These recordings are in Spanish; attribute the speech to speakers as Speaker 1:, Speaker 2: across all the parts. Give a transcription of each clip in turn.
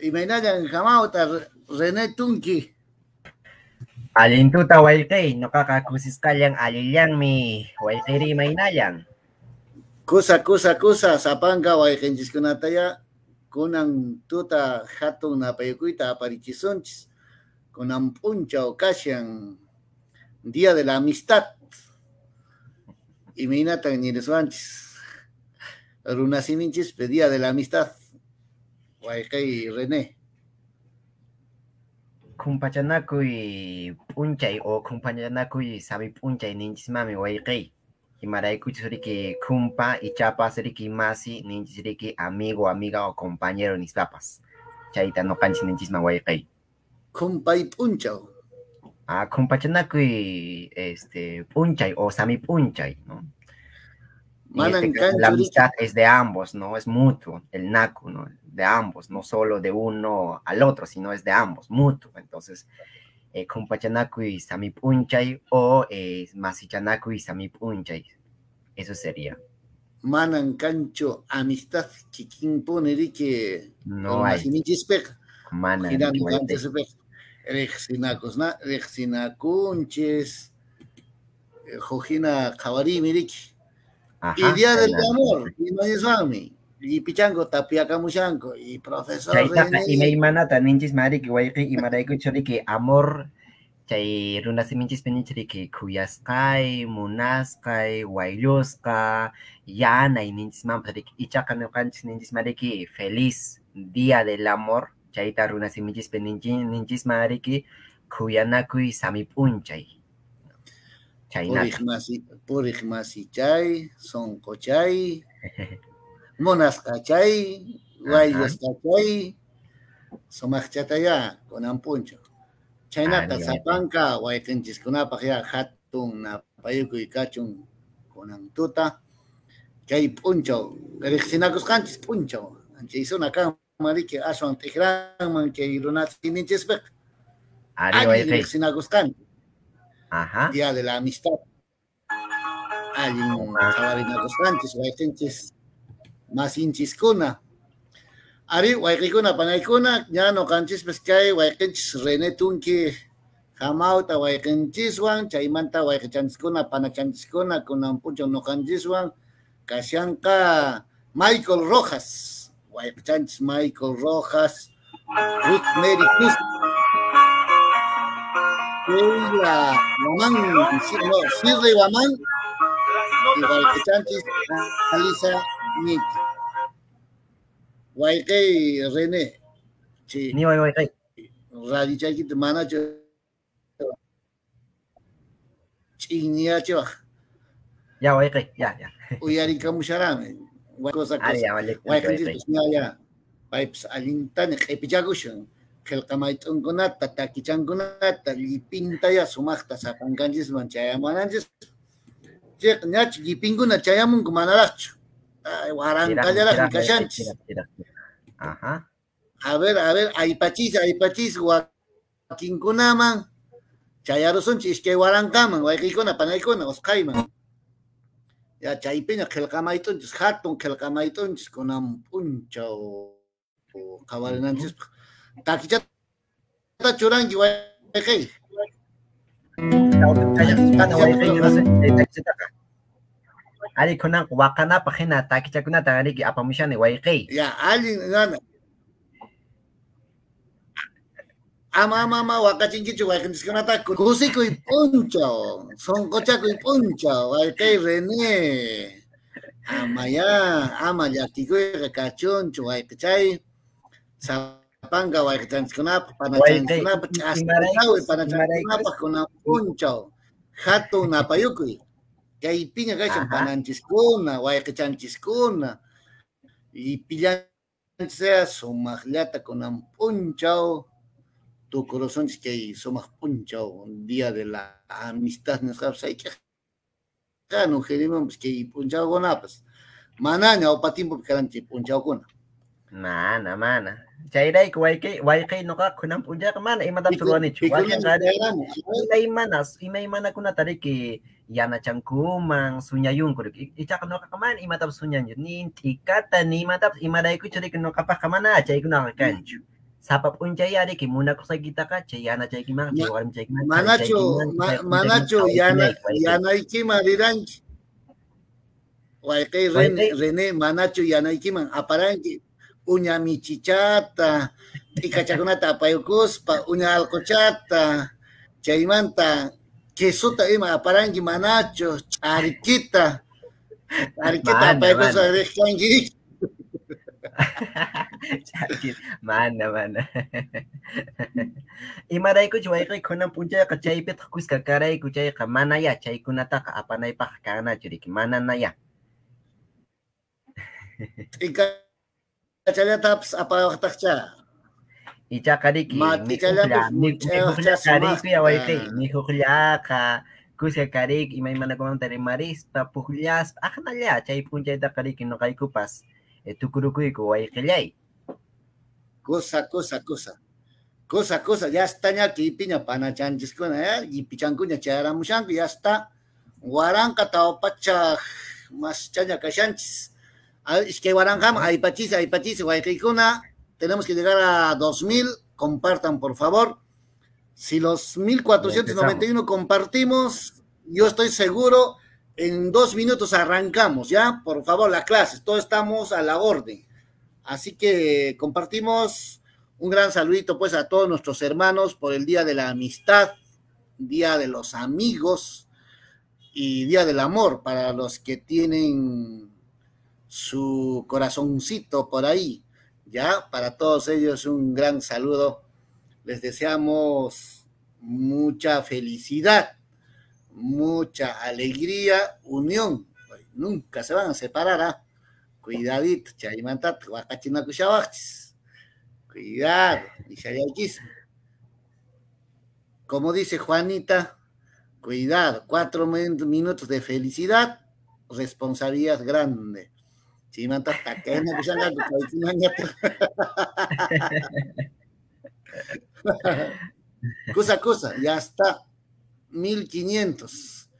Speaker 1: y me en Jamauta, René Tunki.
Speaker 2: Alintuta walkay, Cosa, kalyang alilyanmi, walkayri imahinayan.
Speaker 1: Kusa, kusa, kusa, sapanga walkenchis kunataya, conan, tuta peyocuita, napayukuyta aparichisunchis, conan, puncha okasyan, día de la amistad, Y imahinatan niresuanchis, runasiminchis, día de la amistad. Waykay René.
Speaker 2: y punchay o y sami punchay ninchismami Y Maraiku suriki kumpa y chapa suriki masi Riki amigo, amiga o compañero ni papas. Chaita no canchi ninchisma Kumpa y punchao. Ah, y este punchay o sami punchay, ¿no?
Speaker 1: Y este, la amistad
Speaker 2: es de ambos, ¿no? Es mutuo, el naku, ¿no? de ambos, no solo de uno al otro, sino es de ambos, mutuo. Entonces, eh, Kumpachanaku y Sami o es eh, Masichanaku y samipunchay. Eso sería.
Speaker 1: Manan cancho amistad que no hay. Manan Rexinacos, Rexinacunches, eh, Jojina jabarimiriki. Miriki. Y Día del Amor, y no es mami. Y Pichango, tapia camuchango y profesor. y me
Speaker 2: imanata, que mariki, y chori que amor, chay runa minchis Cuyascai, munascai munaskai, guayusca, yana, y ninchis mampariki, y chacanocanchis madre mariki, feliz día del amor, Chay tarunasimichis runas minchis peninchis mariki, kuyanakui samipunchay. chay Purigmasi,
Speaker 1: purigmasi chay, cochay monas, ¿cachai? Guayos, ¿cachai? ya con ampuncho. Chaynata, Zapanca, Guaytenchis, con ya, Hatun, Napayuku y Cachun, con tuta hay puncho, Erixinacos canchis, puncho. una acá, Mariki, Ashwan, Tijraman, que Irunatininchisbek. Arriba, Erixinacos no Ajá. Día de la amistad. Alguien, Sabarina, los canchis, Guaytenchis. masinchiskuna. Ari wayqikuna panaykuna ña noqanchispas kay wayqinchis renetunki hamawta wayqinchiswan chaymanta wayqichanchiskuna panachanchiskuna kunan p'uchun noqanchiswan kashanqa Michael Rojas wayqichanchis Michael Rojas Ruth Mary Cruz Sheila Waman Shirley Guamán y wayqichanchis Alisa Nick. Waikai René. Sí. Ni Waikai. Radichaki te manacho. Chiniacho.
Speaker 2: Ya Waikai, ya, ya.
Speaker 1: Uyari kamusharame. Waikosa cosa. Ah, Waikai ya. Paips ya. alintane q'ipichakushun. qillqamayt'unkunata takichankunata llipintaya sumaqta sapankanchisman chayamunanchis chayqa ñachu llipinkuna chayamunku manaraqchu Huarancayaran kashanchis. Ajá. A ver, a ver, pachis, aypachis, huakinkunaman, chayarusunchi, ishkay huarancaman, huayqikuna, panaykuna, osqayman. Ya chaypina qillqamaytunchis, hatun qillqamaytunchis, kunan p'unchaw qhawarinanchis. Takichata churanki churangi, Takichata
Speaker 2: wakana Ari kunanqa waqanapaq ki apa ariki
Speaker 1: wai kai Ya, ali nana. Ama ama ama waqachinkichu wayqiniskunata son kocha sonqochakuy p'unchaw, wai kai rene ama ya llakikuyqa ya kachunchu wayqichay. Sapanka wayqichanchikkunapaq, panachanchikkunapaq, ch'aspachawi kuna kunan hatu napa apayukuy. kaypiña kashan que wayqichanchiskuna y con tu corazón es que hay somas punchao. un día de la amistad que, pues, con apas. Manana o patimbo pues, que awpatimpupi karanchik p'unchawkuna mana mana chayrayku waykay waykay nuqa kunan p'unchayqa mana
Speaker 2: imatapas ruwanichu que imaymanas que Yana-chan yung suñayun kuruk. Ichaka no kakaman, imatap sunya tikata ni imatap, imarayku churik no kapak kamana, chay kuna kanchu. Sapap unchay ari, kimunakusay
Speaker 1: ka chay yana chay kiman, chay warm chay kiman. mana manacho, yana, yana ikima riranchi. Waikay rene, rene, manacho yana iki ikiman, aparanchi. Uña michichata, ikachakunata apayukuspa, uña alcochata, manta Jesuta ima aparan gimanacho, arikita,
Speaker 2: arikita apa itu saya kanji.
Speaker 1: mana mana.
Speaker 2: Imaraiku chuayqa kunan punchayqa chaypita kusqa karayku chayqa manaya chaykunataqa apanaypaq kanachurik ya Ika
Speaker 1: waktu cai?
Speaker 2: Icha Ichakariki. Matikalapis muchas eh, Kariki awaitei. Ya ah. Nihukllaka. Kusya karik, imay manakumantari marispa, pukllas, ahnalla, chay punchayta kariki noqaykupas, eh,
Speaker 1: tukurukuyku wayqillay. Kusa, kusa, kusa. Kusa, kusa, nya ña tipiña panachanchiskuna, ya, yipichankuña chayaramushanku, yasta waranqa tawpachaj maschaña kashanchis. Ishkay waranqama Wai aypachis, wayqikuna, Tenemos que llegar a 2000. Compartan, por favor. Si los 1491 compartimos, yo estoy seguro, en dos minutos arrancamos, ¿ya? Por favor, la clase. todos estamos a la orden. Así que compartimos un gran saludito pues a todos nuestros hermanos por el Día de la Amistad, Día de los Amigos y Día del Amor para los que tienen su corazoncito por ahí. Ya, para todos ellos un gran saludo. Les deseamos mucha felicidad, mucha alegría, unión. Nunca se van a separar. ¿ah? Cuidadito, Chaymantat, Huacachinacuchabachis. Cuidado, Como dice Juanita, cuidado, cuatro minutos de felicidad, responsabilidad grande. Chimanta Taquena, que pues, pues, Cosa, cosa, ya está. 1500.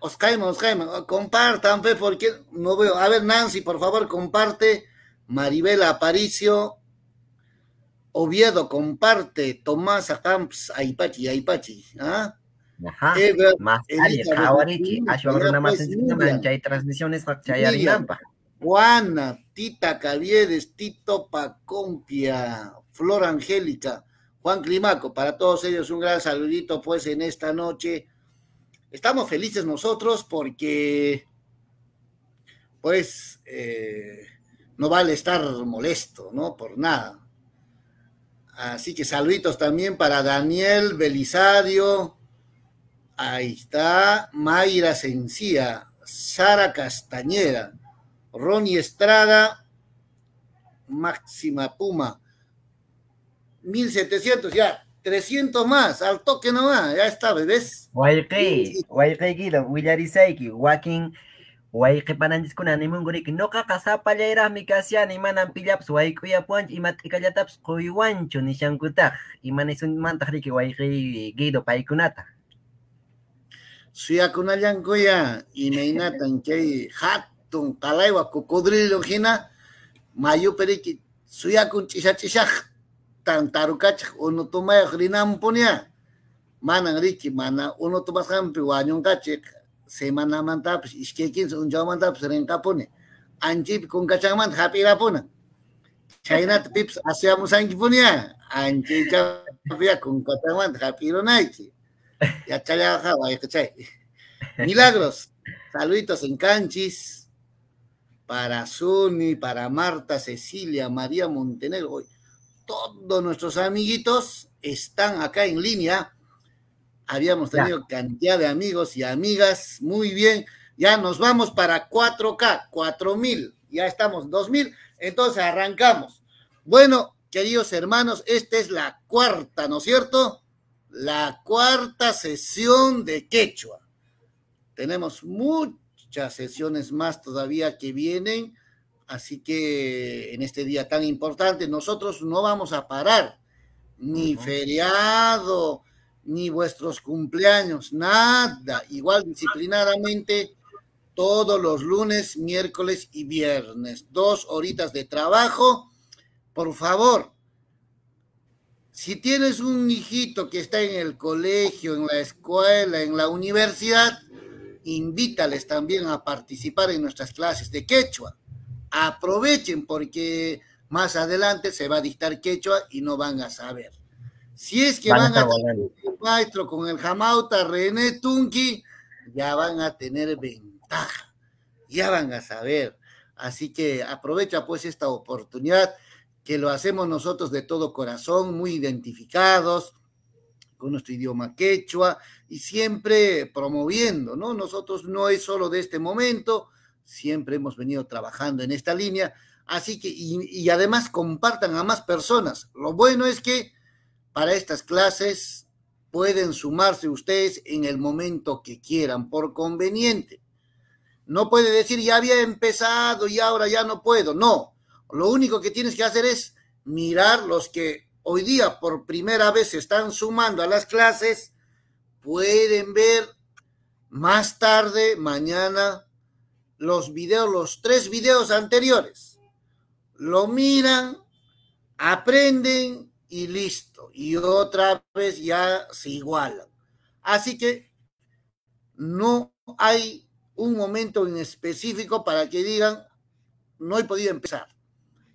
Speaker 1: Os caemos, os caemos. Compartan, pues, porque no veo. A ver, Nancy, por favor, comparte. Maribel Aparicio. Oviedo, comparte. Tomás Acamps, Aipachi, Aipachi. ¿Ah? Ajá. Ever, más allá, ahora hay
Speaker 2: transmisiones, hay arinampa.
Speaker 1: Juana, Tita Caviedes, Tito Pacompia, Flor Angélica, Juan Climaco, para todos ellos un gran saludito pues en esta noche. Estamos felices nosotros porque pues eh, no vale estar molesto, ¿no? Por nada. Así que saluditos también para Daniel Belisario, ahí está, Mayra Sencía, Sara Castañeda, Ronnie Estrada, Máxima Puma, 1700, ya, 300 más, al toque nomás, ya está, bebés.
Speaker 2: Waike Guido, kilo, willarisaiki, wakin, waikei ni no mungurik, noka kasapa llairah mikasian, imanan pillaps, waikuya puanch, imatikallataps, kuyuanchu, nishankutaj, imanisun mantah riki waikei Guido paikunata.
Speaker 1: y inainatan chay, hat, tung tunkalaiwa cocodrilo hina mayuperiki suyakun chishachishaq tan tarukachaq unutumayaq rinampuniya manan riki mana mana unutumasqanpi wañunqachiq semanamantapas iskay quince unchawmantapas rinqapuni anchipi kunkachanmanta hap'irapunan chaynata pipas asyamusankipuniya ya kunkachanmanta hap'irunayki ya wayk'uchay milagros saluditos en canchis para Sony, para Marta, Cecilia, María Montenegro, todos nuestros amiguitos están acá en línea. Habíamos tenido cantidad de amigos y amigas, muy bien. Ya nos vamos para 4K, 4000, ya estamos 2000, entonces arrancamos. Bueno, queridos hermanos, esta es la cuarta, ¿no es cierto? La cuarta sesión de Quechua. Tenemos mucho muchas sesiones más todavía que vienen, así que en este día tan importante nosotros no vamos a parar, ni feriado, ni vuestros cumpleaños, nada, igual disciplinadamente todos los lunes, miércoles y viernes, dos horitas de trabajo, por favor. Si tienes un hijito que está en el colegio, en la escuela, en la universidad, invítales también a participar en nuestras clases de quechua. Aprovechen porque más adelante se va a dictar quechua y no van a saber. Si es que van, a tener el maestro con el jamauta René Tunki, ya van a tener ventaja, ya van a saber. Así que aprovecha pues esta oportunidad que lo hacemos nosotros de todo corazón, muy identificados, con nuestro idioma quechua y siempre promoviendo, ¿no? Nosotros no es solo de este momento, siempre hemos venido trabajando en esta línea, así que, y, además compartan a más personas. Lo bueno es que para estas clases pueden sumarse ustedes en el momento que quieran, por conveniente. No puede decir, ya había empezado y ahora ya no puedo. No, lo único que tienes que hacer es mirar los que hoy día por primera vez se están sumando a las clases, pueden ver más tarde, mañana, los videos, los tres videos anteriores. Lo miran, aprenden y listo. Y otra vez ya se igualan. Así que no hay un momento en específico para que digan, no he podido empezar.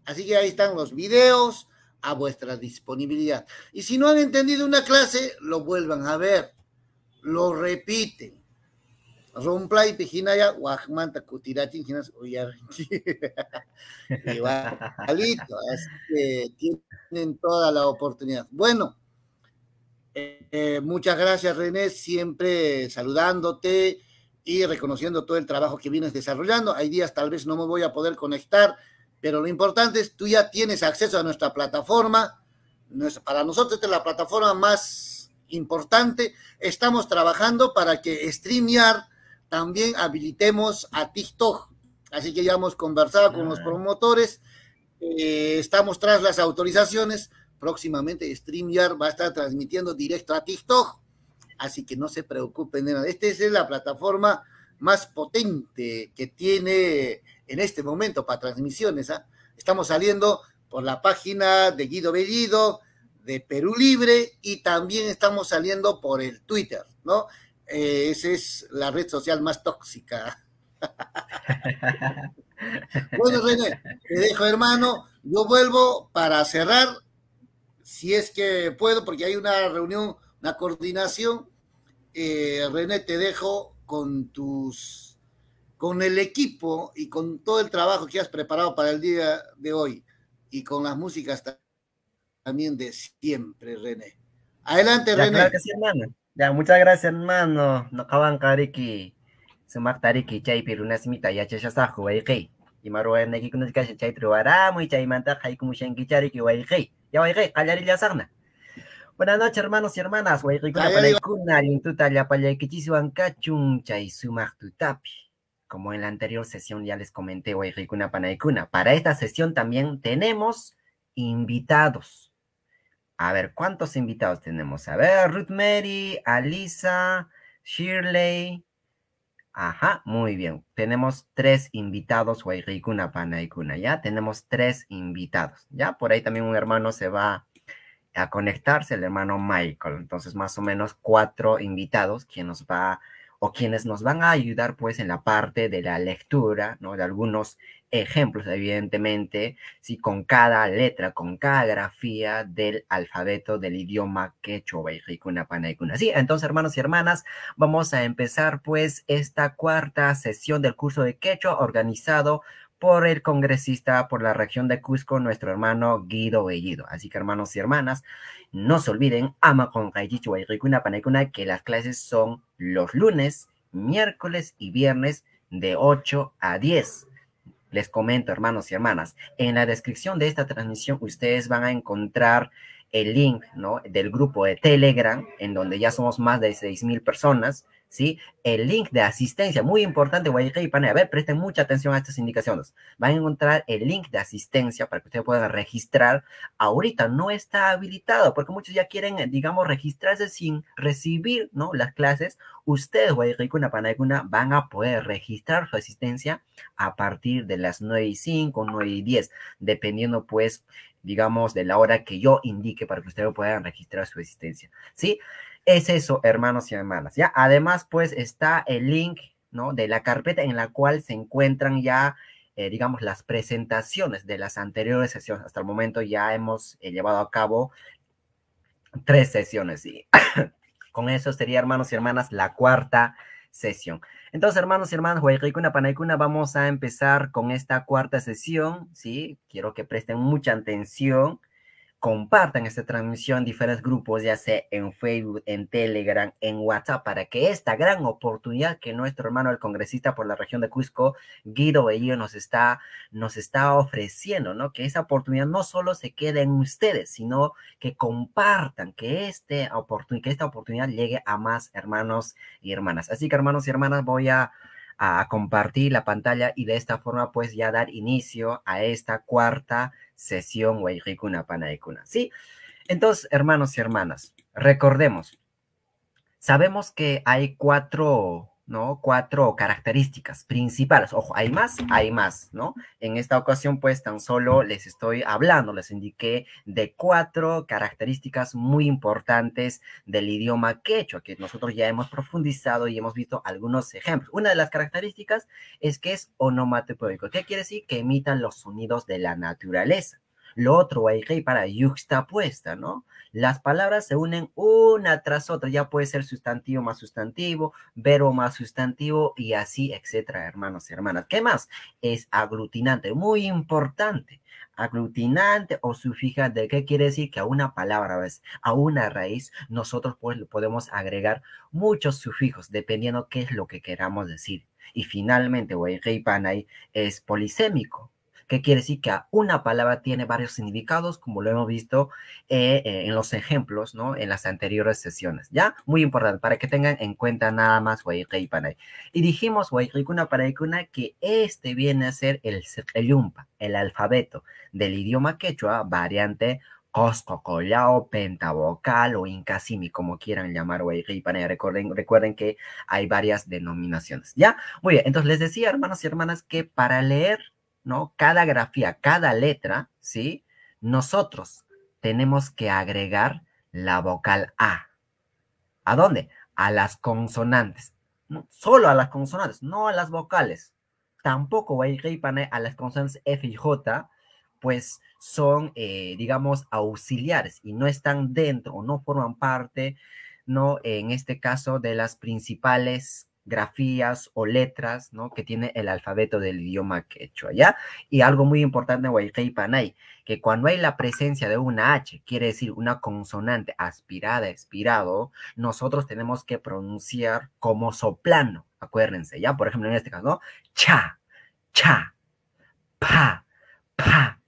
Speaker 1: Así que ahí están los videos, a vuestra disponibilidad. Y si no han entendido una clase, lo vuelvan a ver, lo repiten. Romplay pijinaya Igualito, así que tienen toda la oportunidad. Bueno, eh, muchas gracias René, siempre saludándote y reconociendo todo el trabajo que vienes desarrollando. Hay días tal vez no me voy a poder conectar, pero lo importante es tú ya tienes acceso a nuestra plataforma. Para nosotros esta es la plataforma más importante. Estamos trabajando para que StreamYard también habilitemos a TikTok. Así que ya hemos conversado con los ah. promotores. Eh, estamos tras las autorizaciones. Próximamente StreamYard va a estar transmitiendo directo a TikTok. Así que no se preocupen. Esta es la plataforma más potente que tiene en este momento para transmisiones. ¿ah? Estamos saliendo por la página de Guido Bellido, de Perú Libre y también estamos saliendo por el Twitter, ¿no? Eh, esa es la red social más tóxica.
Speaker 3: bueno, René, te dejo,
Speaker 1: hermano. Yo vuelvo para cerrar, si es que puedo, porque hay una reunión, una coordinación. Eh, René, te dejo con tus con el equipo y con todo el trabajo que has preparado para el día de hoy y con las músicas también de siempre, René. Adelante, ya, René. Gracias, hermano.
Speaker 2: Ya, muchas gracias, hermano. Nakawan kariki. Sumak tariki, chay pirunas mita, ya chasasajo, waikei. Y maruwa neki kunadikasha, chay truwaramu, y chay manta, haikumushen kichariki, waikei. Ya waikei, kallarilla sagna. Buenas noches, hermanos y hermanas. Waikikuna palaikuna, lintuta, la palaikichiswan kachun, chay sumak tutapi. Como en la anterior sesión ya les comenté, panay Panaikuna. Para esta sesión también tenemos invitados. A ver, ¿cuántos invitados tenemos? A ver, Ruth Mary, Alisa, Shirley. Ajá, muy bien. Tenemos tres invitados, Huayricuna, Panaikuna, ¿ya? Tenemos tres invitados, ¿ya? Por ahí también un hermano se va a conectarse, el hermano Michael. Entonces, más o menos cuatro invitados, quien nos va a o quienes nos van a ayudar pues en la parte de la lectura, ¿no? De algunos ejemplos, evidentemente, ¿sí? con cada letra, con cada grafía del alfabeto del idioma quechua, kuna panaycuna. Sí, entonces, hermanos y hermanas, vamos a empezar pues esta cuarta sesión del curso de quecho organizado por el congresista por la región de Cusco, nuestro hermano Guido Bellido. Así que hermanos y hermanas, no se olviden, ama con panecuna, que las clases son los lunes, miércoles y viernes de 8 a 10. Les comento, hermanos y hermanas, en la descripción de esta transmisión ustedes van a encontrar el link ¿no? del grupo de Telegram, en donde ya somos más de mil personas ¿sí? El link de asistencia, muy importante, Guayaquil y Panay. A ver, presten mucha atención a estas indicaciones. Van a encontrar el link de asistencia para que ustedes puedan registrar. Ahorita no está habilitado porque muchos ya quieren, eh, digamos, registrarse sin recibir, ¿no? Las clases. Ustedes, Guayaquil y van a poder registrar su asistencia a partir de las 9 y 5, 9 y 10, dependiendo, pues, digamos, de la hora que yo indique para que ustedes puedan registrar su asistencia, ¿sí? sí es eso, hermanos y hermanas, ¿ya? Además, pues está el link, ¿no? De la carpeta en la cual se encuentran ya, eh, digamos, las presentaciones de las anteriores sesiones. Hasta el momento ya hemos eh, llevado a cabo tres sesiones y con eso sería, hermanos y hermanas, la cuarta sesión. Entonces, hermanos y hermanas, vamos a empezar con esta cuarta sesión, ¿sí? Quiero que presten mucha atención compartan esta transmisión en diferentes grupos, ya sea en Facebook, en Telegram, en WhatsApp, para que esta gran oportunidad que nuestro hermano el congresista por la región de Cusco, Guido Bello, nos está, nos está ofreciendo, ¿no? Que esa oportunidad no solo se quede en ustedes, sino que compartan, que, este que esta oportunidad llegue a más hermanos y hermanas. Así que hermanos y hermanas, voy a a compartir la pantalla y de esta forma pues ya dar inicio a esta cuarta sesión una Panaikuna. ¿Sí? Entonces, hermanos y hermanas, recordemos, sabemos que hay cuatro ¿no? Cuatro características principales. Ojo, hay más, hay más, ¿no? En esta ocasión, pues tan solo les estoy hablando, les indiqué de cuatro características muy importantes del idioma quechua, que nosotros ya hemos profundizado y hemos visto algunos ejemplos. Una de las características es que es onomatopoico. ¿Qué quiere decir? Que imitan los sonidos de la naturaleza lo otro, Waikei, para yuxtapuesta, ¿no? Las palabras se unen una tras otra, ya puede ser sustantivo más sustantivo, verbo más sustantivo y así, etcétera, hermanos y hermanas. ¿Qué más? Es aglutinante, muy importante aglutinante o sufija de qué quiere decir que a una palabra, ¿ves? a una raíz, nosotros pues, podemos agregar muchos sufijos dependiendo qué es lo que queramos decir. Y finalmente, para Panay es polisémico que quiere decir que una palabra tiene varios significados, como lo hemos visto eh, eh, en los ejemplos, ¿no? En las anteriores sesiones, ¿ya? Muy importante, para que tengan en cuenta nada más Wairei Panay. Y dijimos Wairikuna Cuna, que este viene a ser el Yumpa, el alfabeto del idioma quechua, variante Cosco, Collao, Pentavocal o Incasimi, como quieran llamar, Panay. Recuerden, recuerden que hay varias denominaciones, ¿ya? Muy bien, entonces les decía, hermanos y hermanas, que para leer ¿no? Cada grafía, cada letra, ¿sí? Nosotros tenemos que agregar la vocal A. ¿A dónde? A las consonantes. ¿no? Solo a las consonantes, no a las vocales. Tampoco e a las consonantes F y J, pues son, eh, digamos, auxiliares y no están dentro no forman parte, ¿no? En este caso, de las principales grafías o letras, ¿no? Que tiene el alfabeto del idioma quechua, ¿ya? Y algo muy importante en Panay, que cuando hay la presencia de una H, quiere decir una consonante aspirada, expirado, nosotros tenemos que pronunciar como soplano, acuérdense, ¿ya? Por ejemplo, en este caso, ¿no? Cha, cha, pa, pa,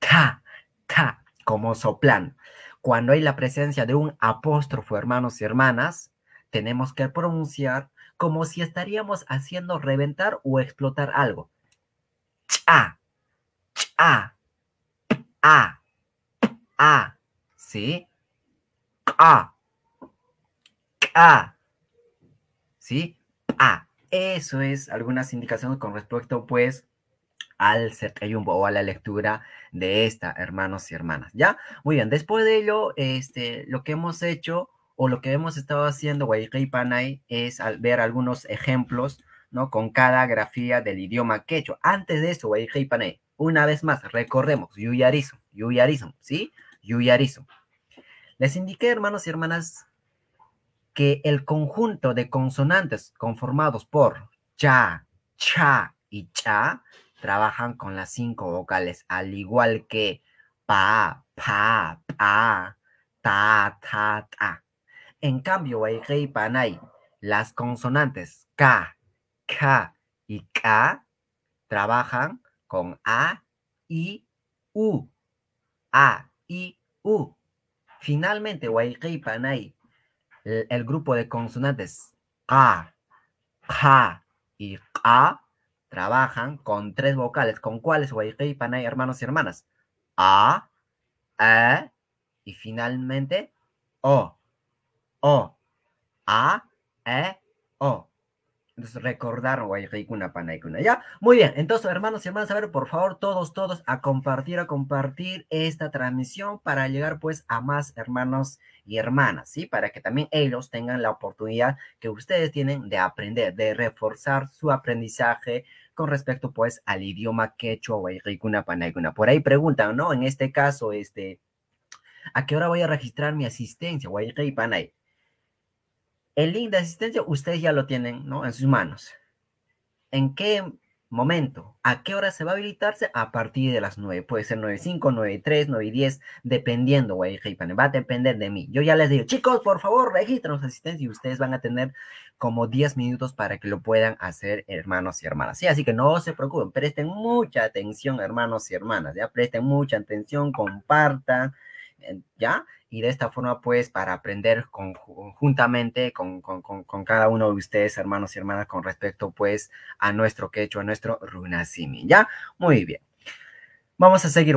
Speaker 2: ta, ta, como soplano. Cuando hay la presencia de un apóstrofo, hermanos y hermanas, tenemos que pronunciar como si estaríamos haciendo reventar o explotar algo. Ch-a, cha, a, a, ¿sí? A, a, ¿sí? A. Eso es algunas indicaciones con respecto, pues, al yumbo o a la lectura de esta, hermanos y hermanas. ¿Ya? Muy bien, después de ello, este, lo que hemos hecho o lo que hemos estado haciendo, güey, Panay, es al ver algunos ejemplos, ¿no? Con cada grafía del idioma quechua. Antes de eso, güey, una vez más, recordemos. Yuyarizo, Yuyarizo, ¿sí? Yuyarizo. Les indiqué, hermanos y hermanas, que el conjunto de consonantes conformados por cha, cha y cha trabajan con las cinco vocales, al igual que pa, pa, pa, ta, ta, ta. En cambio, Waihei Panay, las consonantes K, K y K trabajan con A i, U. A i, U. Finalmente, Waikei el, grupo de consonantes K, K y K trabajan con tres vocales. ¿Con cuáles, Waikei hermanos y hermanas? A, E y finalmente O. O. A, E, O. Entonces, recordar una Panaikuna. ¿Ya? Muy bien. Entonces, hermanos y hermanas, a ver, por favor, todos, todos, a compartir, a compartir esta transmisión para llegar, pues, a más hermanos y hermanas, ¿sí? Para que también ellos tengan la oportunidad que ustedes tienen de aprender, de reforzar su aprendizaje con respecto, pues, al idioma quechua guayricuna, panaycuna. Por ahí preguntan, ¿no? En este caso, este, ¿a qué hora voy a registrar mi asistencia? guayricuna, Panay. El link de asistencia ustedes ya lo tienen ¿no? en sus manos. ¿En qué momento? ¿A qué hora se va a habilitarse? A partir de las 9. Puede ser 9.5, 9.3, 9.10, dependiendo, güey. Va a depender de mí. Yo ya les digo, chicos, por favor, su asistencia y ustedes van a tener como 10 minutos para que lo puedan hacer, hermanos y hermanas. ¿sí? Así que no se preocupen, presten mucha atención, hermanos y hermanas. Ya presten mucha atención, compartan, ¿ya? y de esta forma, pues, para aprender conjuntamente con, cada uno de ustedes, hermanos y hermanas, con respecto, pues, a nuestro quechua, a nuestro runasimi, ¿ya? Muy bien. Vamos a seguir,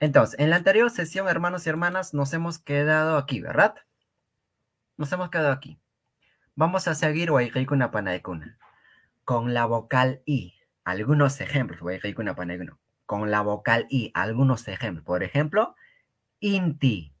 Speaker 2: Entonces, en la anterior sesión, hermanos y hermanas, nos hemos quedado aquí, ¿verdad? Nos hemos quedado aquí. Vamos a seguir, una con la vocal I. Algunos ejemplos, con la vocal I, algunos ejemplos. Por ejemplo, Inti.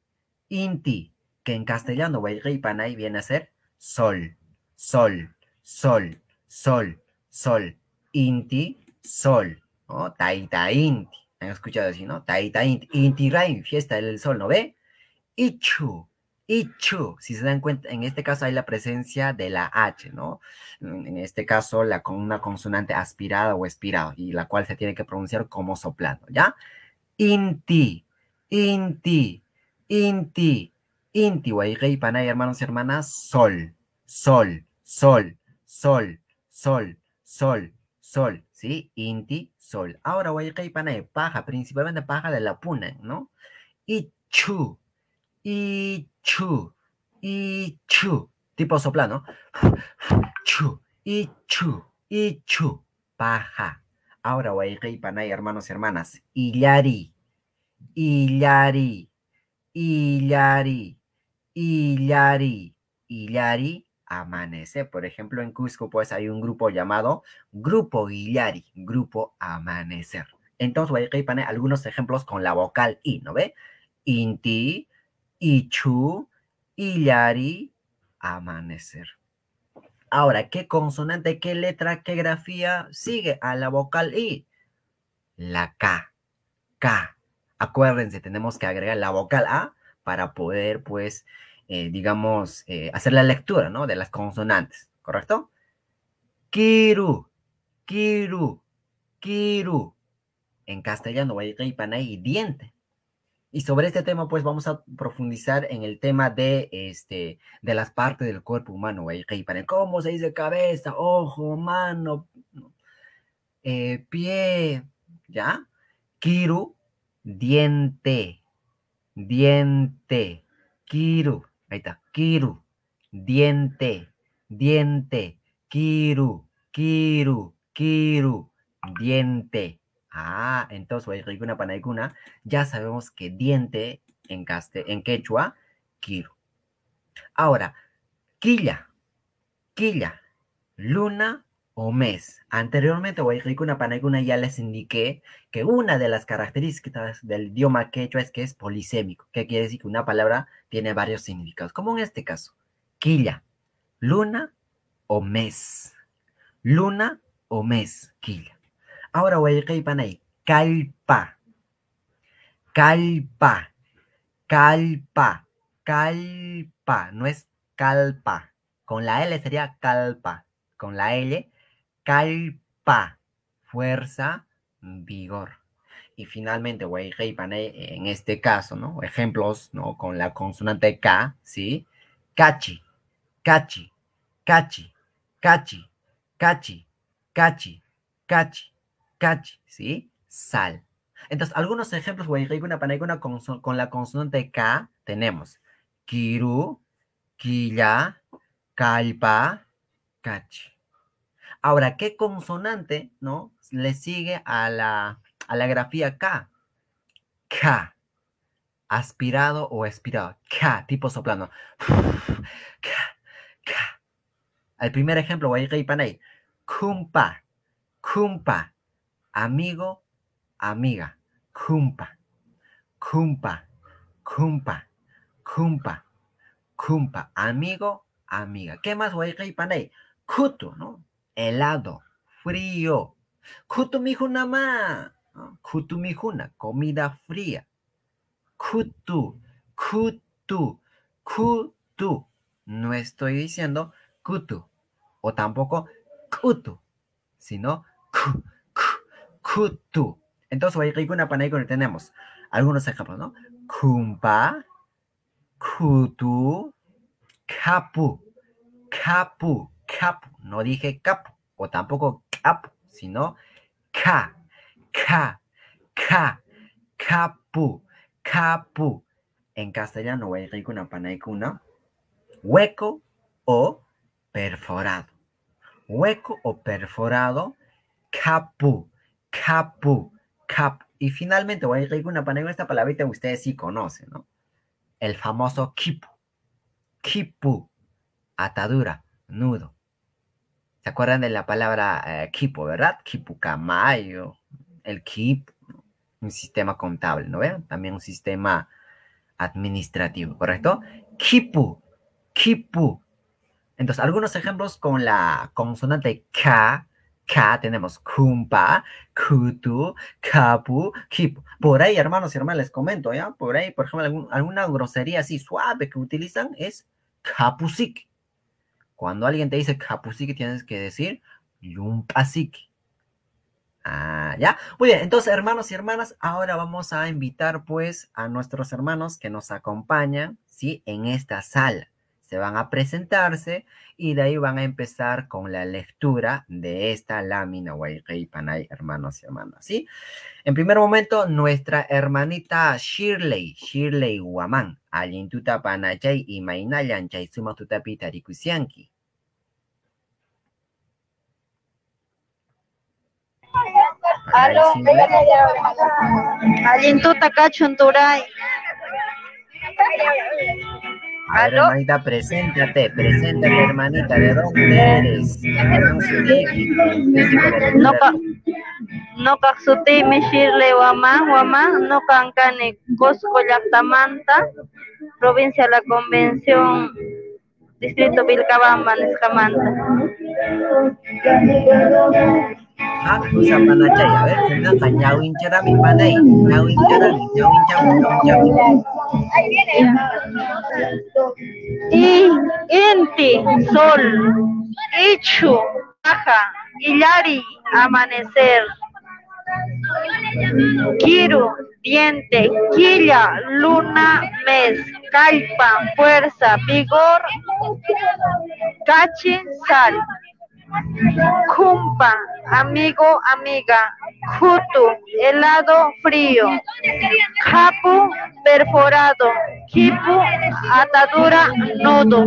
Speaker 2: Inti, que en castellano Panay viene a ser sol, sol, sol, sol, sol, inti, sol, ¿no? Taita inti. ¿Han escuchado así, no? Taita inti, inti rain, fiesta del sol, ¿no ve? Ichu, ichu. Si se dan cuenta, en este caso hay la presencia de la H, ¿no? En este caso, la, con una consonante aspirada o expirada, y la cual se tiene que pronunciar como soplando, ¿ya? Inti, inti. Inti, Inti, y Panay, hermanos y hermanas, Sol, Sol, Sol, Sol, Sol, Sol, Sol, ¿sí? Inti, Sol. Ahora, Guaygay, Panay, paja, principalmente paja de la puna, ¿no? Ichu, Ichu, Ichu, tipo soplano, Chu, Ichu, Ichu, paja. Ahora, y Panay, hermanos y hermanas, Illari, Illari. Illari, Illari, Illari amanece. Por ejemplo, en Cusco, pues hay un grupo llamado Grupo Illari, Grupo Amanecer. Entonces, voy a poner algunos ejemplos con la vocal I, ¿no ve? Inti, Ichu, Illari, amanecer. Ahora, ¿qué consonante, qué letra, qué grafía sigue a la vocal I? La K, K, Acuérdense, tenemos que agregar la vocal A para poder, pues, eh, digamos, eh, hacer la lectura, ¿no? De las consonantes, ¿correcto? Kiru, kiru, kiru. En castellano, y diente. Y sobre este tema, pues vamos a profundizar en el tema de, este, de las partes del cuerpo humano, ¿Cómo se dice cabeza, ojo, mano, eh, pie? ¿Ya? Kiru diente, diente, kiru, ahí está, kiru, diente, diente, kiru, kiru, kiru, diente. Ah, entonces, una panaikuna, ya sabemos que diente en, en quechua, kiru. Ahora, quilla, quilla, luna, o mes. Anteriormente, una una ya les indiqué que una de las características del idioma quechua es que es polisémico, que quiere decir que una palabra tiene varios significados, como en este caso, quilla, luna o mes. Luna o mes, quilla. Ahora, para Panay, calpa, calpa, calpa, calpa, no es calpa. Con la L sería calpa, con la L calpa, fuerza, vigor. Y finalmente, pane, en este caso, ¿no? Ejemplos, ¿no? Con la consonante K, ¿sí? Cachi, cachi, cachi, cachi, cachi, cachi, cachi, cachi, ¿sí? Sal. Entonces, algunos ejemplos, una con la consonante K, tenemos kiru, quilla, calpa, kachi. Ahora, ¿qué consonante, no? Le sigue a la, grafía K. K. Aspirado o expirado. K, tipo soplando. K, K. El primer ejemplo, ir Panay. Kumpa. Kumpa. Amigo, amiga. Kumpa. Kumpa. Kumpa. Kumpa. Kumpa. Amigo, amiga. ¿Qué más, Guayrey Panay? Kutu, ¿no? helado, frío. Kutumijuna ma. Kutumijuna, comida fría. Kutu, kutu, kutu. No estoy diciendo kutu o tampoco kutu, sino ku, kutu. Entonces, voy a hoy una que tenemos algunos ejemplos, ¿no? Kumpa, kutu, kapu, kapu. Capu, no dije capu, o tampoco capu, sino ca, ca, ca, capu, capu. En castellano, una panaicuna, hueco o perforado. Hueco o perforado, capu, capu, capu. Y finalmente, una panaicuna, esta palabrita ustedes sí conocen, ¿no? El famoso kipu, kipu, atadura, nudo acuerdan de la palabra equipo, eh, Kipo, verdad? camayo, el Kip, un sistema contable, ¿no vean? También un sistema administrativo, ¿correcto? Kipu, Kipu. Entonces, algunos ejemplos con la consonante K, K tenemos Kumpa, Kutu, Kapu, Kipu. Por ahí, hermanos y hermanas, les comento, ¿ya? Por ahí, por ejemplo, alguna grosería así suave que utilizan es Kapusik. Cuando alguien te dice capusique, tienes que decir yumpasique. Ah, ya. Muy bien, entonces hermanos y hermanas, ahora vamos a invitar pues a nuestros hermanos que nos acompañan, ¿sí? En esta sala. Se van a presentarse y de ahí van a empezar con la lectura de esta lámina güey, Panay, hermanos y hermanas, ¿sí? En primer momento, nuestra hermanita Shirley, Shirley Guamán. Alintuta panachay y chay sumaq tutapi tarikusianki.
Speaker 3: Allintuta kachun turay.
Speaker 2: A ver, hermanita, preséntate, preséntate, hermanita, ¿de dónde eres?
Speaker 4: No, no Mishirle Shirley Huamán, no nocancane Cusco tamanta provincia La Convención, distrito Vilcabamba, Nescamanta. inti, sol, ichu, baja Hilari, amanecer. Kiru, diente. Quilla, luna, mes. Calpa, fuerza, vigor. Cachi, sal. kumpa, amigo, amiga. Kutu, helado, frío. Capu, perforado. Kipu, atadura, nodo.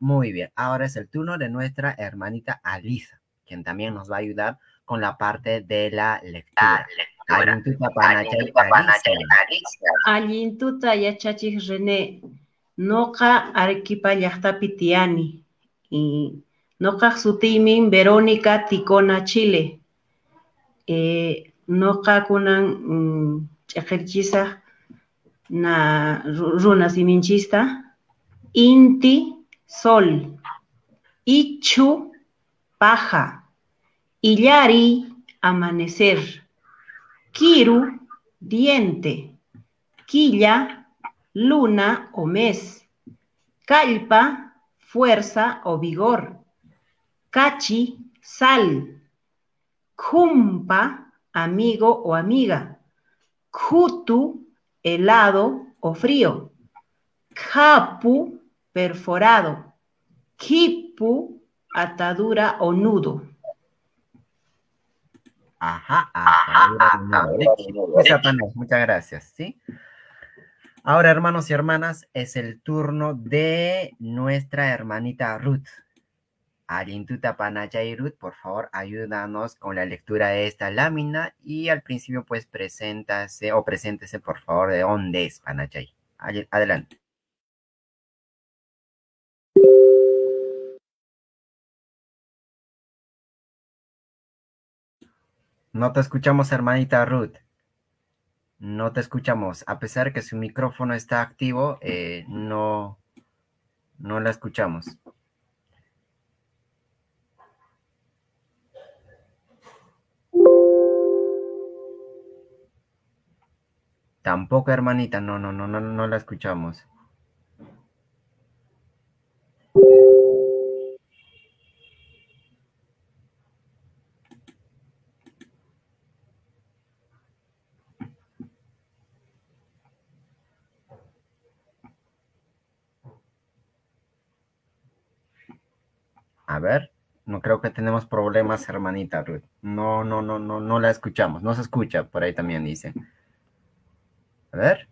Speaker 2: Muy bien. Ahora es el turno de nuestra hermanita Alisa, quien también nos va a ayudar con la parte de la lectura. Ah, Alintuta Panachay Alisa.
Speaker 5: Alintuta Yachachich René. Noca Arequipa Yachtapitiani. Y noca Sutimin Verónica Ticona Chile. Eh, noca Kunan mm, Chajerchisa na runa siminchista, inti sol, ichu paja, illari amanecer, kiru diente, quilla luna o mes, calpa fuerza o vigor, cachi sal, kumpa amigo o amiga, kutu helado o frío. capu, perforado. Kipu, atadura o nudo.
Speaker 2: Ajá, ¿eh? Muchas gracias, ¿sí? Ahora, hermanos y hermanas, es el turno de nuestra hermanita Ruth. Alintuta, panaya Ruth, por favor, ayúdanos con la lectura de esta lámina y al principio, pues, preséntase o preséntese, por favor, de dónde es Panachay. Adelante. No te escuchamos, hermanita Ruth. No te escuchamos. A pesar que su micrófono está activo, eh, no, no la escuchamos. Tampoco, hermanita, no, no, no, no, no la escuchamos. A ver, no creo que tenemos problemas, hermanita Ruth. No, no, no, no, no la escuchamos. No se escucha, por ahí también dice ver.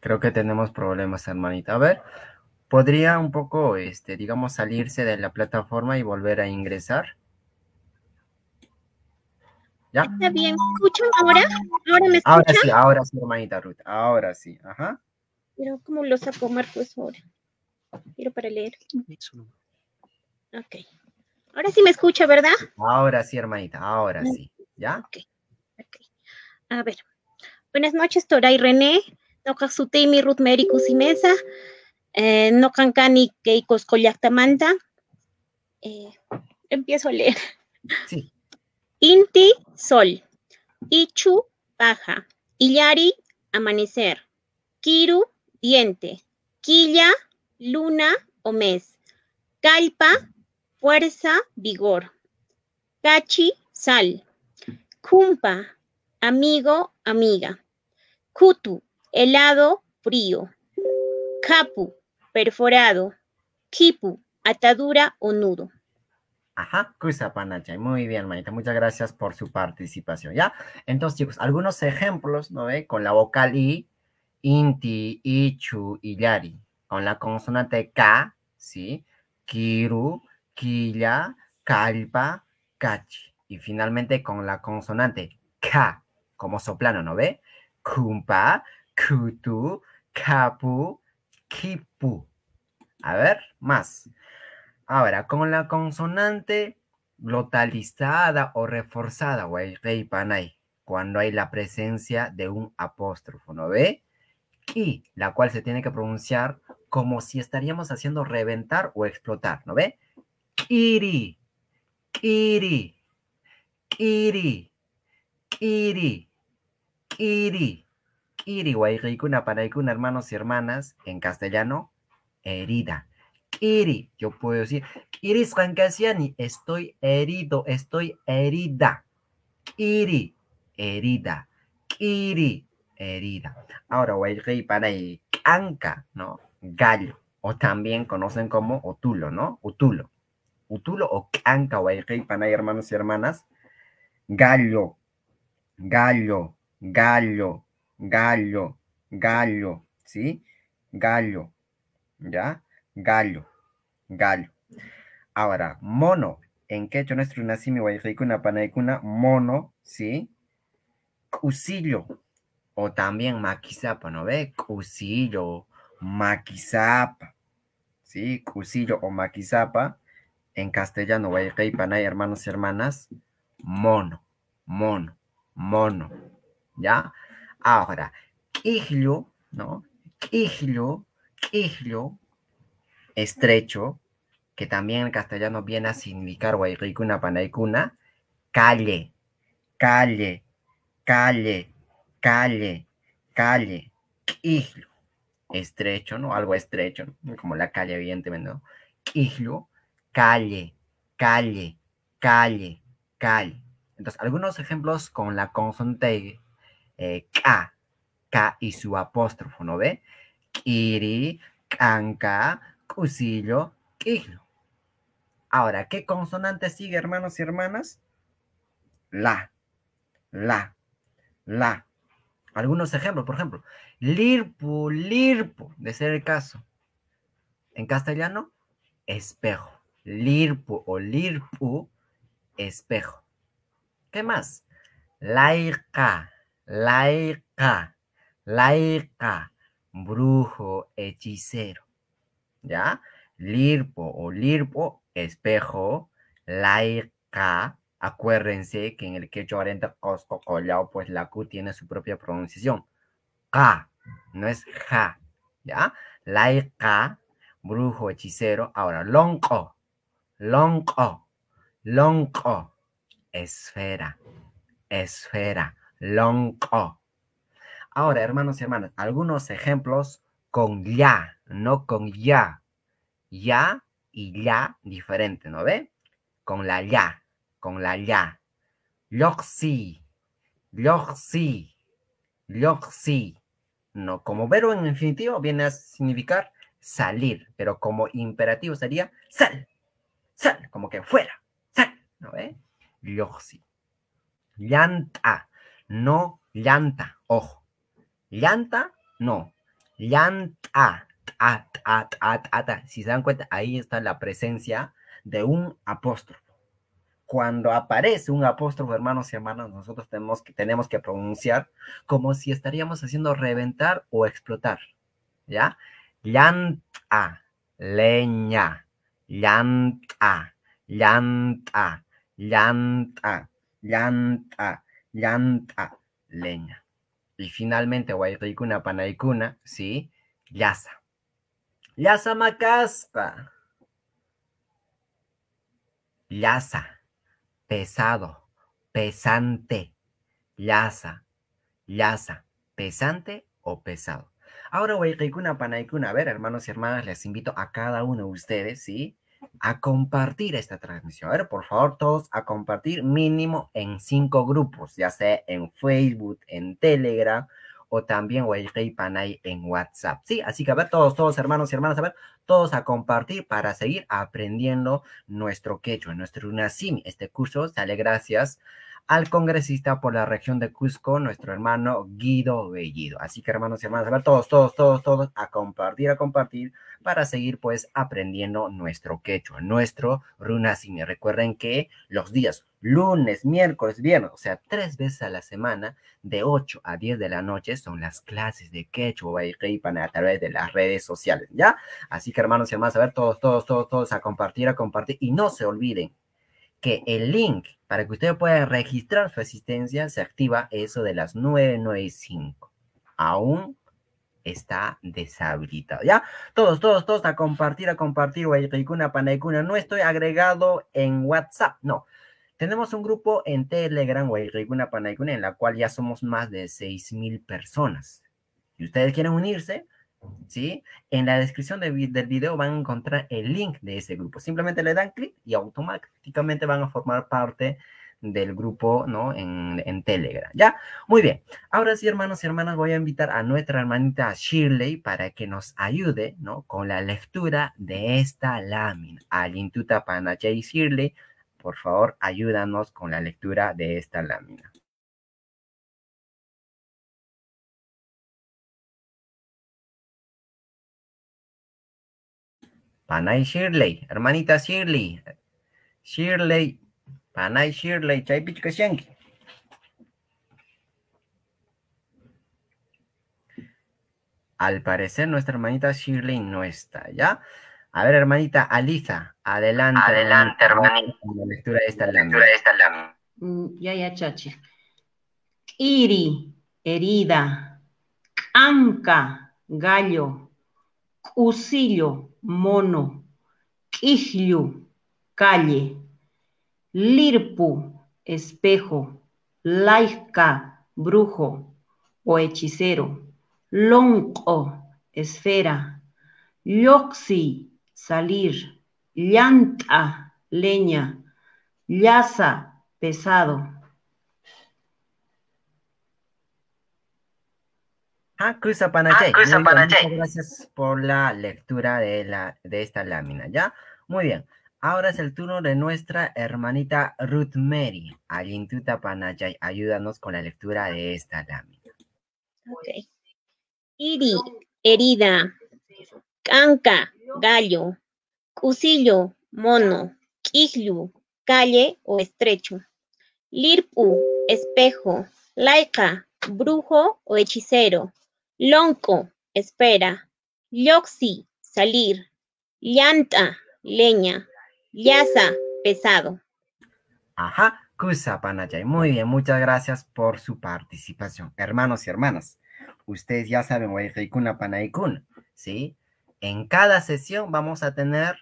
Speaker 2: Creo que tenemos problemas, hermanita. A ver, podría un poco, este, digamos, salirse de la plataforma y volver a ingresar. ¿Ya? Está bien, ¿me
Speaker 6: escuchan ahora? ¿Ahora me
Speaker 3: escuchan? Ahora sí,
Speaker 2: ahora sí, hermanita Ruth, ahora sí, ajá.
Speaker 6: Pero ¿cómo lo sacó Marcos ahora. Quiero para leer. Ok. Ahora sí me escucha, ¿verdad?
Speaker 2: Ahora sí, hermanita, ahora mm, sí. ¿Ya? Ok. ok,
Speaker 6: A ver. Buenas noches, Tora y René. Tokasutemi, Ruth y Mesa. Eh, no cancani y queicos empiezo a leer. Inti, sol. Ichu, paja. Illari, amanecer. Kiru, diente. Quilla, luna o mes. Calpa, fuerza, vigor. Cachi, sal. Kumpa, amigo, amiga. Kutu, helado, frío. Capu, perforado, kipu, atadura o nudo.
Speaker 2: Ajá, Kusapanachay. Muy bien, Manita. Muchas gracias por su participación, ¿ya? Entonces, chicos, algunos ejemplos, ¿no? ve? Con la vocal I, Inti, Ichu, Illari. Con la consonante K, ¿sí? Kiru, Killa, Kalpa, Kachi. Y finalmente con la consonante K, como soplano, ¿no ve? Kumpa, Kutu, Kapu, Kipu. A ver, más. Ahora, con la consonante glotalizada o reforzada, güey, rey panay, cuando hay la presencia de un apóstrofo, ¿no ve? Y la cual se tiene que pronunciar como si estaríamos haciendo reventar o explotar, ¿no ve? Kiri, kiri, kiri, kiri, kiri, kiri, paraikuna, hermanos y hermanas, en castellano, herida. Kiri, yo puedo decir, Kiri Sankasiani, estoy herido, estoy herida. Kiri, herida. Kiri, herida. Ahora, rey para canca, ¿no? Gallo, o también conocen como otulo, ¿no? Otulo. Utulo o canca, rey para hermanos y hermanas. Gallo, gallo, gallo, gallo, gallo, ¿sí? Gallo. ¿ya? Gallo, gallo. Ahora, mono, en quechua nuestro nacimi una una mono, ¿sí? Cusillo, o también maquisapa. ¿no ve? Cusillo, Maquisapa. ¿sí? Cusillo o maquisapa. en castellano, pana panay, hermanos y hermanas, mono, mono, mono, ¿ya? Ahora, quijlo. ¿no? Quijlo estrecho, que también en castellano viene a significar guayricuna, cuna calle, calle, calle, calle, calle, quijlo, estrecho, ¿no? Algo estrecho, como la calle, evidentemente, ¿no? calle, calle, calle, calle. Entonces, algunos ejemplos con la consonante eh, K, K y su apóstrofo, ¿no ve? Kiri, Kanka, Cusillo, Kiglo. Ahora, ¿qué consonante sigue, hermanos y hermanas? La, la, la. Algunos ejemplos, por ejemplo, lirpu, lirpu, de ser el caso. En castellano, espejo. Lirpu o lirpu, espejo. ¿Qué más? Laica, laica, laica brujo, hechicero, ¿ya? Lirpo o lirpo, espejo, laica, acuérdense que en el quechua arenta cosco collao, pues la Q tiene su propia pronunciación, K, no es ja, ¿ya? Laica, brujo, hechicero, ahora lonco, lonco, lonco, esfera, esfera, lonco, Ahora, hermanos y hermanas, algunos ejemplos con ya, no con ya. Ya y ya diferente, ¿no ve? Con la ya, con la ya. Loxi, loxi, loxi. No, como verbo en infinitivo viene a significar salir, pero como imperativo sería sal, sal, como que fuera, sal, ¿no ve? Loxi. Llanta, no llanta, ojo. Llanta, no. Llanta. Ta, ta, ta, si se dan cuenta, ahí está la presencia de un apóstrofo. Cuando aparece un apóstrofo, hermanos y hermanas, nosotros tenemos que, tenemos que pronunciar como si estaríamos haciendo reventar o explotar. ¿Ya? Llanta, leña, llanta, llanta, llanta, llanta, llanta, leña y finalmente guayricuna, Panaicuna, ¿sí? yaza yaza Macasta. yaza Pesado. Pesante. yaza yaza Pesante o pesado. Ahora, guayricuna, Panaicuna, a ver, hermanos y hermanas, les invito a cada uno de ustedes, ¿sí? a compartir esta transmisión. A ver, por favor, todos a compartir mínimo en cinco grupos, ya sea en Facebook, en Telegram o también en WhatsApp. Sí, así que a ver, todos, todos hermanos y hermanas, a ver, todos a compartir para seguir aprendiendo nuestro quechua, nuestro UNASIM. Este curso sale gracias al congresista por la región de Cusco, nuestro hermano Guido Bellido. Así que hermanos y hermanas, a ver, todos, todos, todos, todos, a compartir, a compartir, para seguir pues aprendiendo nuestro quechua, nuestro runasimi. Recuerden que los días lunes, miércoles, viernes, o sea, tres veces a la semana, de 8 a 10 de la noche, son las clases de quechua para a través de las redes sociales, ¿ya? Así que hermanos y hermanas, a ver, todos, todos, todos, todos, a compartir, a compartir, y no se olviden que el link para que usted pueda registrar su asistencia, se activa eso de las 995. Aún está deshabilitado. ¿Ya? Todos, todos, todos a compartir, a compartir, Guayacuna, Panaycuna. No estoy agregado en WhatsApp, no. Tenemos un grupo en Telegram, Guayacuna, Panaycuna, en la cual ya somos más de 6.000 personas. Si ustedes quieren unirse, ¿sí? En la descripción del video van a encontrar el link de ese grupo. Simplemente le dan clic y automáticamente van a formar parte del grupo, ¿no? En, Telegram, ¿ya? Muy bien. Ahora sí, hermanos y hermanas, voy a invitar a nuestra hermanita Shirley para que nos ayude, ¿no? Con la lectura de esta lámina. Alintuta y Shirley, por favor, ayúdanos con la lectura de esta lámina. Panay Shirley, hermanita Shirley, Shirley, Panay Shirley, chay shenki. Al parecer nuestra hermanita Shirley no está, ¿ya? A ver, hermanita Aliza, adelante. Adelante, hermanita. La lectura de esta La lectura de esta
Speaker 3: mm,
Speaker 5: Ya, ya, chachi. Iri, herida. Anka, gallo. Usillo mono, quillu, calle, lirpu, espejo, laica, brujo o hechicero, lonco, esfera, yoxi, salir, llanta, leña, llasa, pesado.
Speaker 2: Ah, Cruz Apanachay. Ah, muchas gracias por la lectura de, la, de esta lámina, ¿ya? Muy bien. Ahora es el turno de nuestra hermanita Ruth Mary. Alintuta Panachay, ayúdanos con la lectura de esta lámina. Okay. Iri, herida. Canca, gallo.
Speaker 6: Cusillo, mono. Kiglu, calle o estrecho. Lirpu, espejo. Laica, brujo o hechicero. Lonco, espera. Loxi, salir. Llanta, leña. Yasa, pesado.
Speaker 2: Ajá, Kusa Panayay. Muy bien, muchas gracias por su participación. Hermanos y hermanas, ustedes ya saben, Wairikuna kun, ¿sí? En cada sesión vamos a tener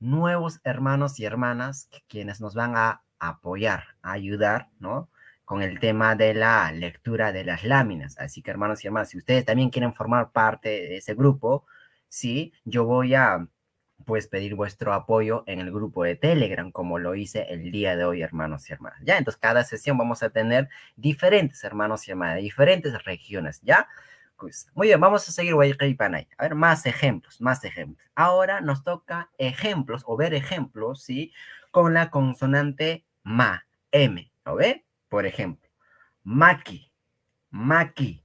Speaker 2: nuevos hermanos y hermanas quienes nos van a apoyar, a ayudar, ¿no? con el tema de la lectura de las láminas. Así que hermanos y hermanas, si ustedes también quieren formar parte de ese grupo, sí, yo voy a pues pedir vuestro apoyo en el grupo de Telegram, como lo hice el día de hoy, hermanos y hermanas. Ya, entonces cada sesión vamos a tener diferentes hermanos y hermanas, diferentes regiones, ¿ya? Pues, muy bien, vamos a seguir y A ver, más ejemplos, más ejemplos. Ahora nos toca ejemplos o ver ejemplos, ¿sí? Con la consonante ma, M, ¿lo ve? por ejemplo, maqui, maqui.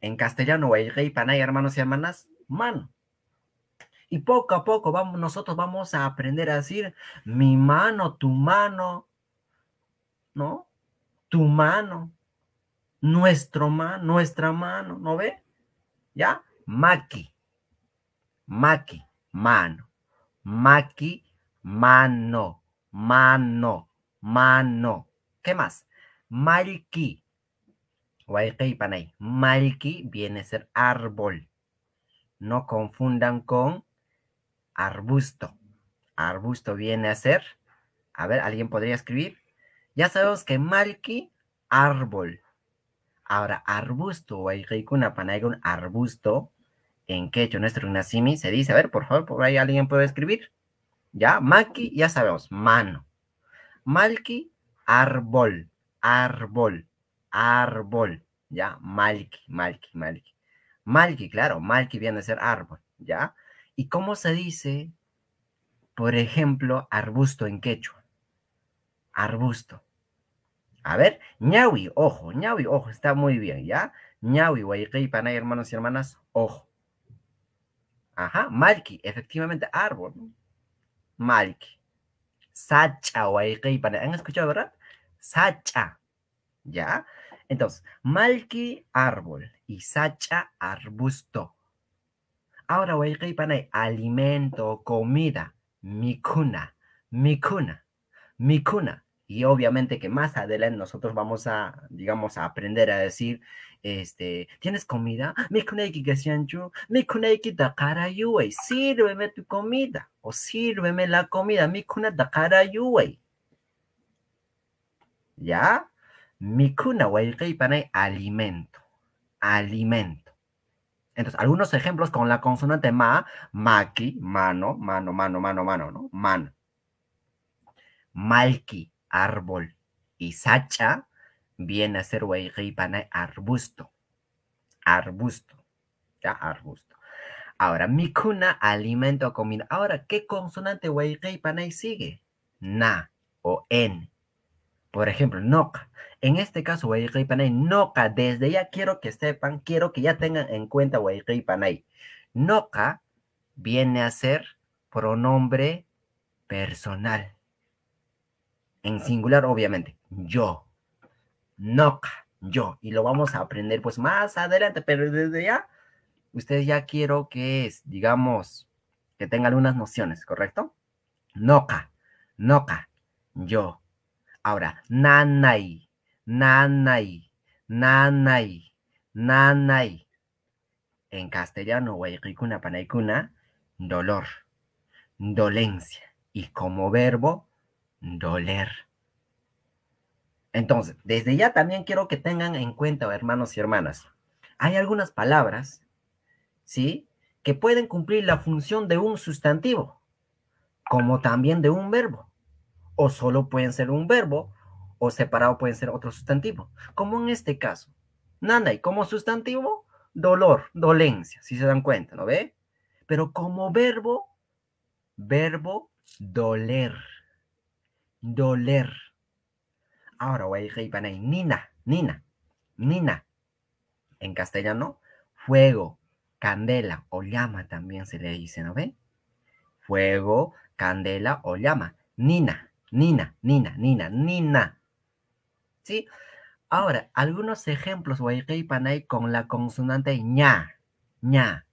Speaker 2: En castellano, rey, panay, hermanos y hermanas, mano. Y poco a poco vamos, nosotros vamos a aprender a decir mi mano, tu mano, ¿no? Tu mano, nuestro mano, nuestra mano, ¿no ve? ¿Ya? maqui, maqui, mano, maqui, mano, mano, mano. ¿Qué más? Malki. panay. Malqui viene a ser árbol. No confundan con arbusto. Arbusto viene a ser. A ver, ¿alguien podría escribir? Ya sabemos que malki, árbol. Ahora, arbusto, panay con arbusto. En quechua, nuestro nasimi se dice, a ver, por favor, por ahí alguien puede escribir. Ya, malqui, ya sabemos, mano. Malki, árbol árbol, árbol, ¿ya? Malki, malki, malki. Malki, claro, malki viene a ser árbol, ¿ya? ¿Y cómo se dice, por ejemplo, arbusto en quechua? Arbusto. A ver, ñawi, ojo, ñawi, ojo, está muy bien, ¿ya? ñawi, guayquei, hermanos y hermanas, ojo. Ajá, malki, efectivamente, árbol. Malki. Sacha, guayquei, ¿Han escuchado, verdad? Sacha, ¿ya? Entonces, Malki, árbol, y Sacha, arbusto. Ahora, voy panay alimento, comida, Mikuna, Mikuna, Mikuna. Y obviamente que más adelante nosotros vamos a, digamos, a aprender a decir, este, ¿tienes comida? Mikuneiki mikuna mikuneiki dakara yuei, sírveme tu comida, o sírveme la comida, mikuna dakara yuei. ¿Ya? Mikuna panay alimento. Alimento. Entonces, algunos ejemplos con la consonante ma, maki, mano, mano, mano, mano, mano, ¿no? Man. Malki, árbol. Y sacha viene a ser panay arbusto. Arbusto. Ya, arbusto. Ahora, mikuna, alimento, comida. Ahora, ¿qué consonante panay sigue? Na o en por ejemplo, Noca. En este caso, Panay, Noca, desde ya quiero que sepan, quiero que ya tengan en cuenta Guayquil Panay. Noca viene a ser pronombre personal. En singular, obviamente. Yo. Noca, yo. Y lo vamos a aprender pues más adelante, pero desde ya, ustedes ya quiero que es, digamos, que tengan algunas nociones, ¿correcto? Noca, noca, yo. Ahora, nanay, nanay, nanay, nanay. En castellano, guayricuna, panaycuna, dolor, dolencia. Y como verbo, doler. Entonces, desde ya también quiero que tengan en cuenta, hermanos y hermanas, hay algunas palabras, ¿sí? Que pueden cumplir la función de un sustantivo, como también de un verbo o solo pueden ser un verbo, o separado pueden ser otro sustantivo, como en este caso. y como sustantivo, dolor, dolencia, si se dan cuenta, ¿no ve? Pero como verbo, verbo doler, doler. Ahora voy a ir Nina, Nina, Nina. En castellano, fuego, candela o llama también se le dice, ¿no ve? Fuego, candela o llama. Nina, Nina, Nina, Nina, Nina. ¿Sí? Ahora, algunos ejemplos panay con la consonante ña, ña.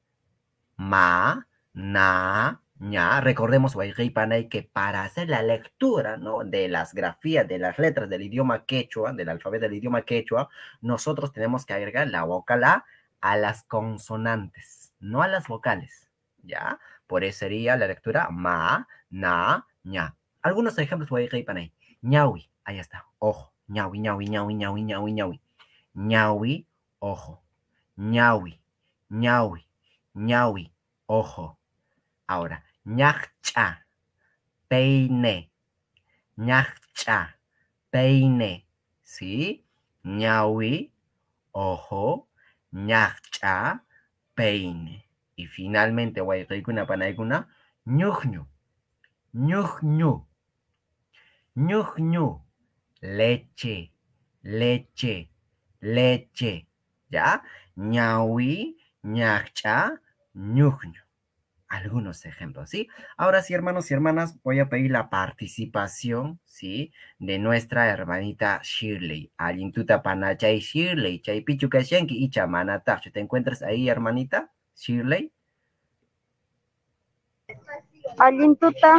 Speaker 2: Ma, na, ña. Recordemos panay que para hacer la lectura ¿no? de las grafías, de las letras del idioma quechua, del alfabeto del idioma quechua, nosotros tenemos que agregar la vocal A a las consonantes, no a las vocales. ¿Ya? Por eso sería la lectura ma, na, ña. Algunos ejemplos voy a ir para ahí. Ñawi, ahí está, ojo. Ñawi, ñawi, ñawi, ñawi, ñawi, ñawi. Ñawi, ojo. Ñawi, ñawi, ñawi, ojo. Ahora, ñachcha, peine. Ñachcha, peine. ¿Sí? Ñawi, ojo. Ñachcha, peine. Y finalmente, guay, una panaikuna, ñuñu. Ñuñu ñu, ñu, leche, leche, leche, ¿ya? ñawi, ñacha, Ñu. Algunos ejemplos, ¿sí? Ahora sí, hermanos y hermanas, voy a pedir la participación, ¿sí? De nuestra hermanita Shirley. Alintuta panachay Shirley, pichu, chenki y chamanata. ¿Te encuentras ahí, hermanita Shirley?
Speaker 4: Alintuta,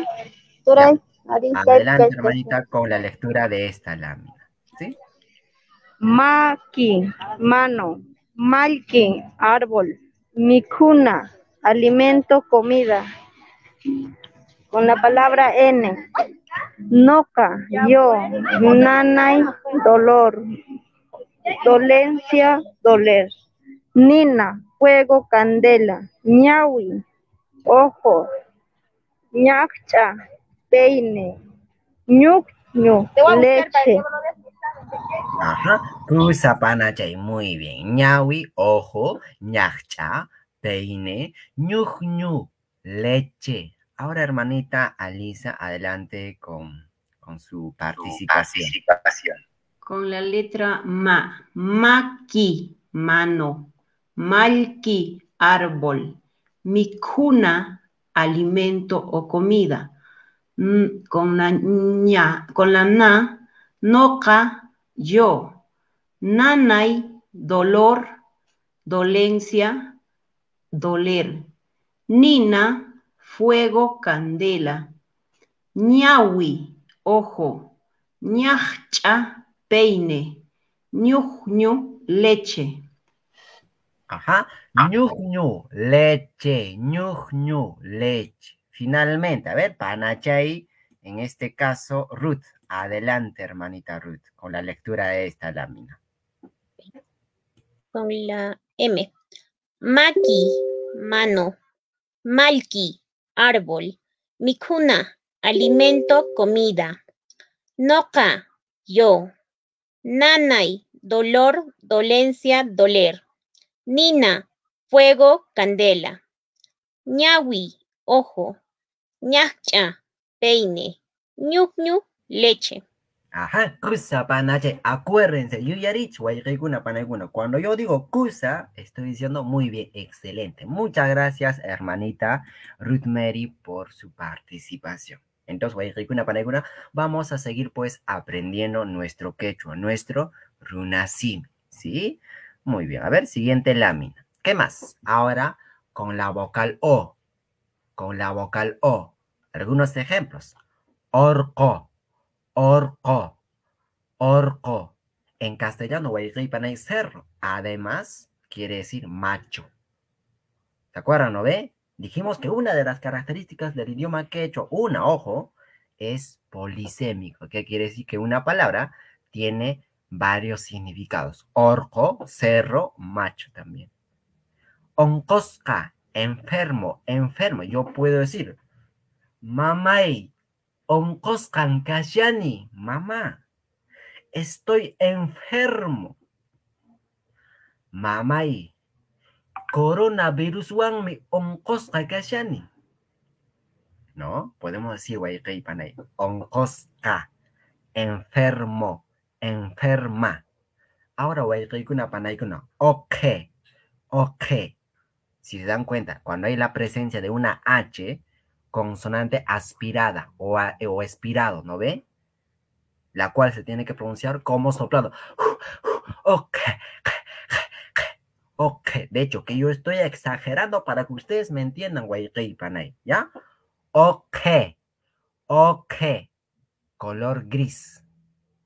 Speaker 2: ahí. Adelante, hermanita, con la lectura de esta lámina.
Speaker 4: ¿Sí? Maki, mano. Malki, árbol. Mikuna, alimento, comida. Con la palabra N. Noca, yo. Nanay, dolor. Dolencia, doler. Nina, fuego, candela. Ñawi, ojo. Ñacha, peine. ñu, leche.
Speaker 2: Ajá, muy bien. Ñawi, ojo, ñacha, peine, ñu, ñu, leche. Ahora, hermanita Alisa, adelante con, su participación.
Speaker 5: Con la letra ma, maqui, mano, malqui, árbol, Mikuna, alimento o comida con la ña, con la na, noca, yo, nanay, dolor, dolencia, doler, nina, fuego, candela, ñawi, ojo, ñacha, peine,
Speaker 2: ñu, leche. Ajá, leche, ñu, leche finalmente. A ver, Panachay, en este caso, Ruth. Adelante, hermanita Ruth, con la lectura de esta lámina.
Speaker 6: Con la M. Maki, mano. Malki, árbol. Mikuna, alimento, comida. Noka, yo. Nanai, dolor, dolencia, doler. Nina, fuego, candela. Ñawi, ojo a, peine, nyuk leche.
Speaker 2: Ajá, kusa panache. Acuérdense, yuyarich, waikikuna panaguna. Cuando yo digo kusa, estoy diciendo muy bien, excelente. Muchas gracias, hermanita Ruth Mary, por su participación. Entonces, guayriguna panaguna, vamos a seguir pues aprendiendo nuestro quechua, nuestro runasim. ¿Sí? Muy bien. A ver, siguiente lámina. ¿Qué más? Ahora con la vocal O. Con la vocal O. Algunos ejemplos. Orco, orco, orco. En castellano, para es cerro. Además, quiere decir macho. ¿Se acuerdan, no ve? Dijimos que una de las características del idioma que hecho una, ojo, es polisémico, ¿Qué quiere decir que una palabra tiene varios significados. Orco, cerro, macho también. Oncosca, enfermo, enfermo. Yo puedo decir, Mamay, onqosqan kashani, mamá, estoy enfermo. Mamay, mi coronavirus kashani. ¿No? Podemos decir guayqay panay, Oncosca, enfermo, enferma. Ahora guayqay kuna panay kuna, ok, ok. Si se dan cuenta, cuando hay la presencia de una H, consonante aspirada o, o expirado, ¿no ve? La cual se tiene que pronunciar como soplado. Ok, ok. De hecho, que yo estoy exagerando para que ustedes me entiendan, güey, panay, ¿ya? Ok, ok. Color gris,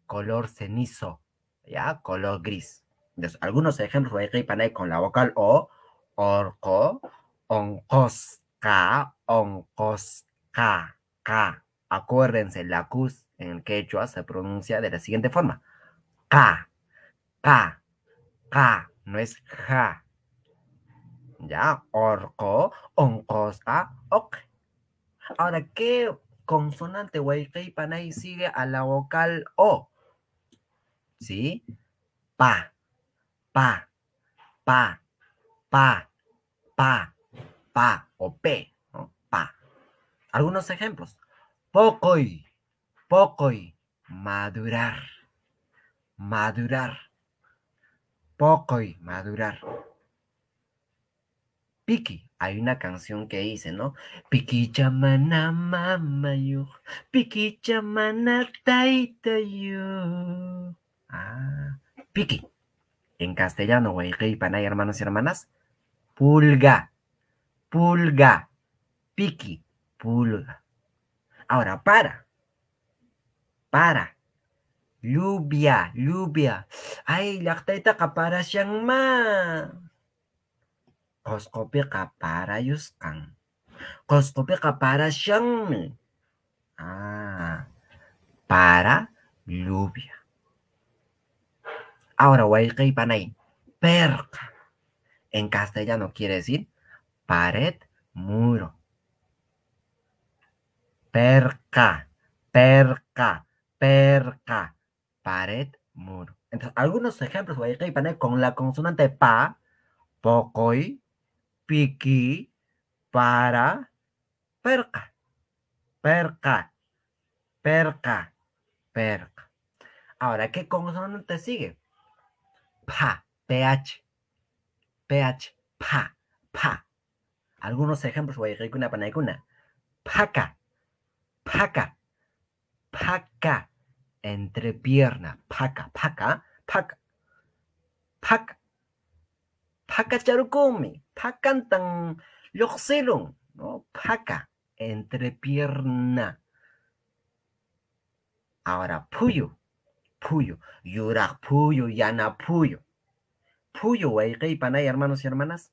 Speaker 2: color cenizo, ¿ya? Color gris. algunos ejemplos, güey, panay, con la vocal O, orco, oncos, Ka, oncos, ka, ka. Acuérdense, la Q en el quechua se pronuncia de la siguiente forma. Ka, ka, ka. No es ja. Ya, orco, oncos, a, ok. Ahora, ¿qué consonante y panay sigue a la vocal O? ¿Sí? Pa, pa, pa, pa, pa pa o pe, ¿no? pa. Algunos ejemplos. poco y madurar, madurar. y madurar. Piki, hay una canción que dice, ¿no? Piki chamana mamayu, piki chamana taitayu. Ah, piki. En castellano, güey, panay, hermanos y hermanas, pulga pulga, Piki. pulga. Ahora, para, para, lluvia, lluvia. Ay, la ka para ma. para yuskan. kang. para Ah, para, lluvia. Ahora, guay, panay, perca. En castellano quiere decir pared, muro. Perca, perca, perca, pared, muro. Entonces, algunos ejemplos voy a ir con la consonante pa, pokoi piqui, para, perca, perca, perca, perca. Ahora, ¿qué consonante sigue? Pa, ph, ph, pa, pa. Algunos ejemplos, una Panayakuna. Paca, paca, paca, Entre pierna. paca, paca, paca, paca, paca charukumi. pacantan, loxelum, ¿no? Paca, pierna. Ahora, puyo, puyo, Yuraj puyo, yana puyo. Puyo, panay hermanos y hermanas,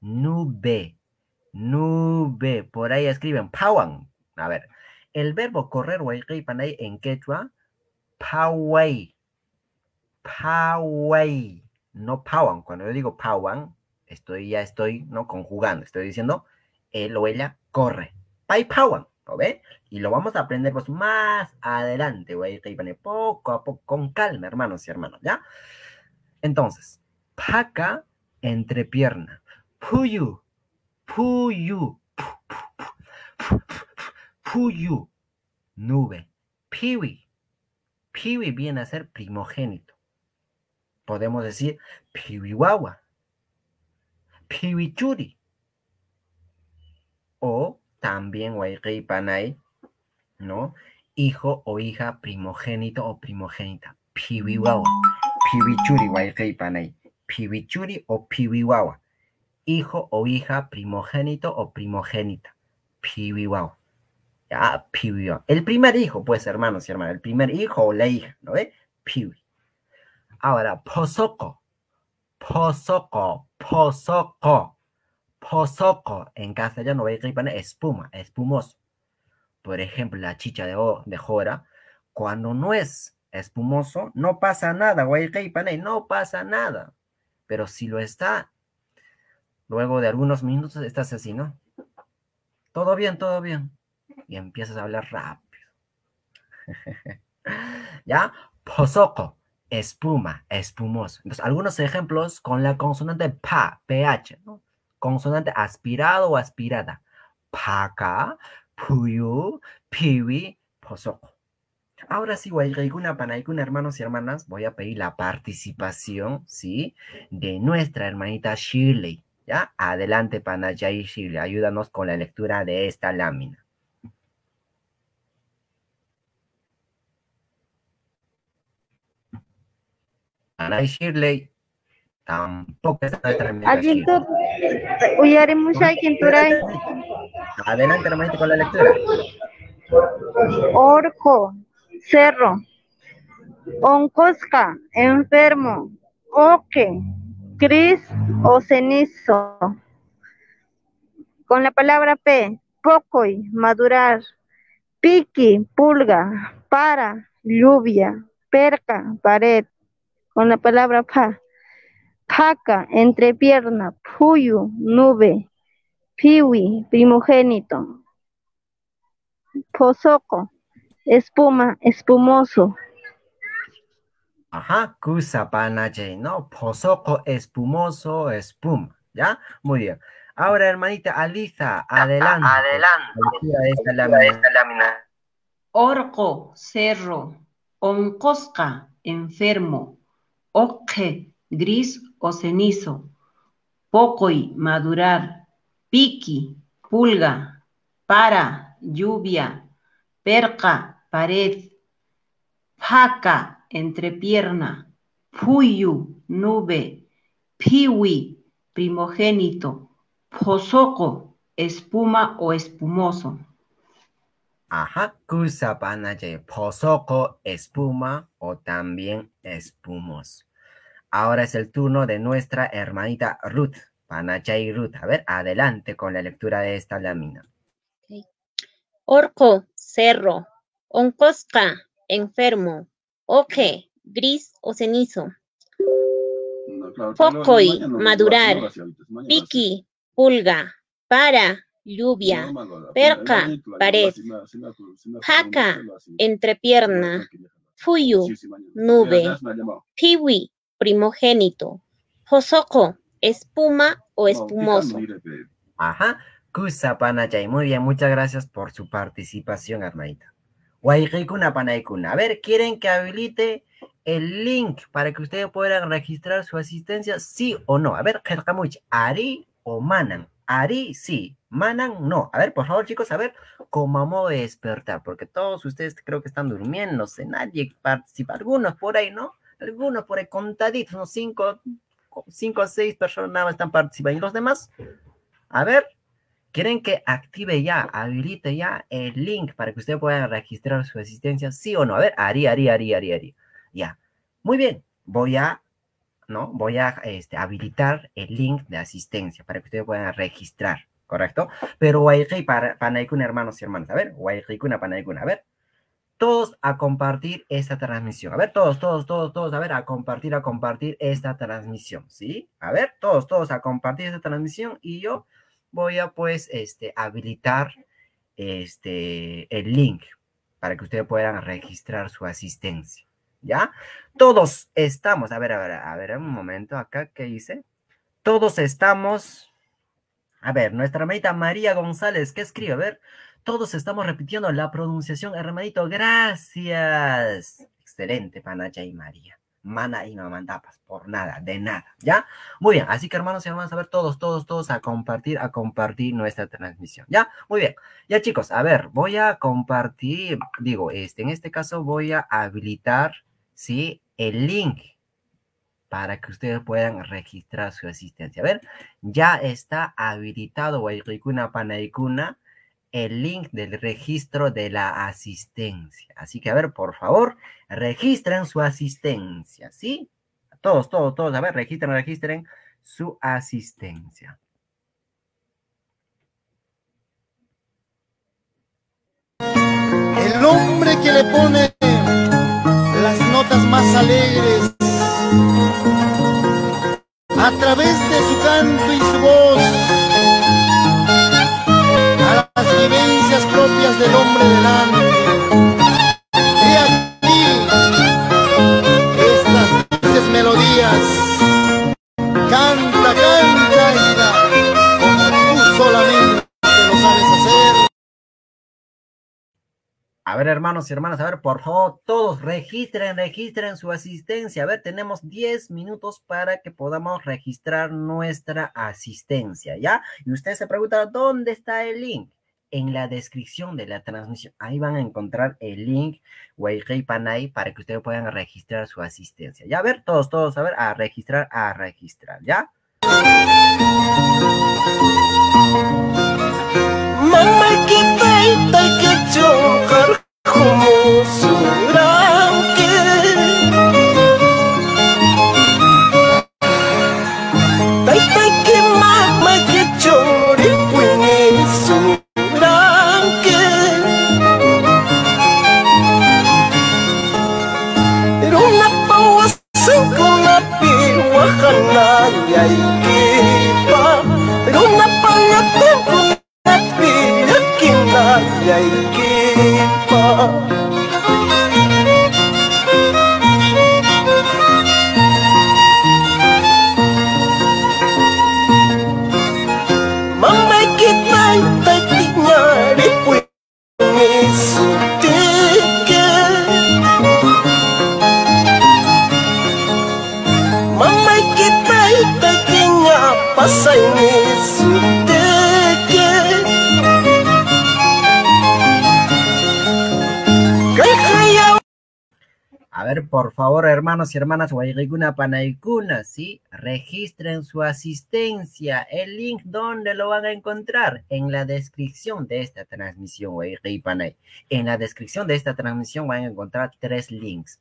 Speaker 2: nube Nube. Por ahí escriben Pawan. A ver, el verbo correr Panay en quechua, Paway. Paway. No Pawan. Cuando yo digo Pawan, estoy ya estoy no conjugando, estoy diciendo él o ella corre. Pai Pawan. ¿Lo ven? Y lo vamos a aprender pues, más adelante, Panay. Poco a poco, con calma, hermanos y hermanas, ¿ya? Entonces, paca, entrepierna. Puyu, Puyu. Puyu. Nube. Piwi. Piwi viene a ser primogénito. Podemos decir piwiwawa. Piwichuri. O también Wairei ¿no? Hijo o hija primogénito o primogénita. Piwiwawa. Piwichuri Wairei Piwichuri o piwiwawa hijo o hija primogénito o primogénita. Pibiwao. Ya, El primer hijo, pues, hermano y hermanas, el primer hijo o la hija, ¿no ve? Pibi. Ahora, posoco. Posoco, posoco. Posoco. En castellano, ve espuma, espumoso. Por ejemplo, la chicha de, de jora, cuando no es espumoso, no pasa nada, no pasa nada. Pero si lo está, Luego de algunos minutos estás así, ¿no? Todo bien, todo bien. Y empiezas a hablar rápido. ¿Ya? Posoko. espuma, espumoso. Entonces, algunos ejemplos con la consonante pa, ph, ¿no? Consonante aspirado o aspirada. Paca, puyu, piwi, Posoko. Ahora sí, para alguna hermanos y hermanas, voy a pedir la participación, ¿sí? De nuestra hermanita Shirley. Adelante, Panayai Shirley, ayúdanos con la lectura de esta lámina. Panay Shirley tampoco está determinada. Adelante, hermanito, con la lectura.
Speaker 4: Orco, cerro. Oncosca, enfermo. Oque, gris o cenizo. Con la palabra P, y madurar. Piqui, pulga. Para, lluvia. Perca, pared. Con la palabra pa, paca, entrepierna. Puyu, nube. Piwi, primogénito. posoco, espuma, espumoso.
Speaker 2: Ajá, panache, ¿no? Pozoco espumoso, espum, ¿ya? Muy bien. Ahora, hermanita Aliza, adelante. Adelante. Esta lámina.
Speaker 5: Orco, cerro. Oncosca, enfermo. oje gris o cenizo. y madurar. Piki, pulga. Para, lluvia. Perca, pared. paca, entrepierna, Puyu, nube, Piwi, primogénito,
Speaker 2: Pozoco, espuma o espumoso. Ajá, panache, Pozoco, espuma o también espumoso. Ahora es el turno de nuestra hermanita Ruth, y Ruth. A ver, adelante con la lectura de esta lámina.
Speaker 6: Orco, cerro. Oncosca, enfermo. Oque, gris o cenizo.
Speaker 3: Focoi, madurar.
Speaker 6: Piki, pulga. Para, lluvia. Perca, pared. Jaca, entrepierna. Fuyu, nube. Piwi, primogénito. Josoko, espuma o espumoso. Eh,
Speaker 2: Ajá. Kusa Muy bien, muchas gracias por su participación, Armadita. A ver, ¿quieren que habilite el link para que ustedes puedan registrar su asistencia? Sí o no. A ver, Ari o Manan. Ari sí, Manan no. A ver, por favor, chicos, a ver cómo de despertar, porque todos ustedes creo que están sé, Nadie participa. Algunos por ahí, ¿no? Algunos por ahí contaditos, unos cinco, cinco o seis personas nada están participando. ¿Y los demás? A ver, ¿Quieren que active ya, habilite ya el link para que ustedes puedan registrar su asistencia? Sí o no. A ver, haría, haría, haría, haría, haría. Ya. Muy bien. Voy a, ¿no? Voy a este, habilitar el link de asistencia para que ustedes puedan registrar, ¿correcto? Pero guayri para Panaikuna, hermanos y hermanas. A ver, para Panaikuna. A ver, todos a compartir esta transmisión. A ver, todos, todos, todos, todos, a ver, a compartir, a compartir esta transmisión, ¿sí? A ver, todos, todos a compartir esta transmisión y yo voy a pues este, habilitar este, el link para que ustedes puedan registrar su asistencia. ¿Ya? Todos estamos, a ver, a ver, a ver, un momento acá, ¿qué hice? Todos estamos, a ver, nuestra hermanita María González, ¿qué escribe? A ver, todos estamos repitiendo la pronunciación, hermanito, gracias. Excelente, Panacha y María mana y no mandapas, por nada, de nada, ¿ya? Muy bien, así que hermanos se hermanas, a ver, todos, todos, todos a compartir, a compartir nuestra transmisión, ¿ya? Muy bien, ya chicos, a ver, voy a compartir, digo, este, en este caso voy a habilitar, ¿sí? El link para que ustedes puedan registrar su asistencia. A ver, ya está habilitado guayricuna, panayicuna, el link del registro de la asistencia. Así que, a ver, por favor, registren su asistencia, ¿sí? Todos, todos, todos, a ver, registren, registren su asistencia.
Speaker 1: El hombre que le pone las notas más alegres a través de su canto y su voz las vivencias propias del hombre del y a ti estas melodías. Canta, canta,
Speaker 2: tú solamente lo sabes hacer. A ver, hermanos y hermanas, a ver, por favor, todos registren, registren su asistencia. A ver, tenemos 10 minutos para que podamos registrar nuestra asistencia, ¿ya? Y ustedes se preguntan, ¿dónde está el link? en la descripción de la transmisión. Ahí van a encontrar el link Wayrey Panay para que ustedes puedan registrar su asistencia. Ya, a ver, todos, todos, a ver, a registrar, a registrar, ¿ya? hermanos y hermanas panaycuna ¿sí? Registren su asistencia. El link, donde lo van a encontrar? En la descripción de esta transmisión, Panay. En la descripción de esta transmisión van a encontrar tres links,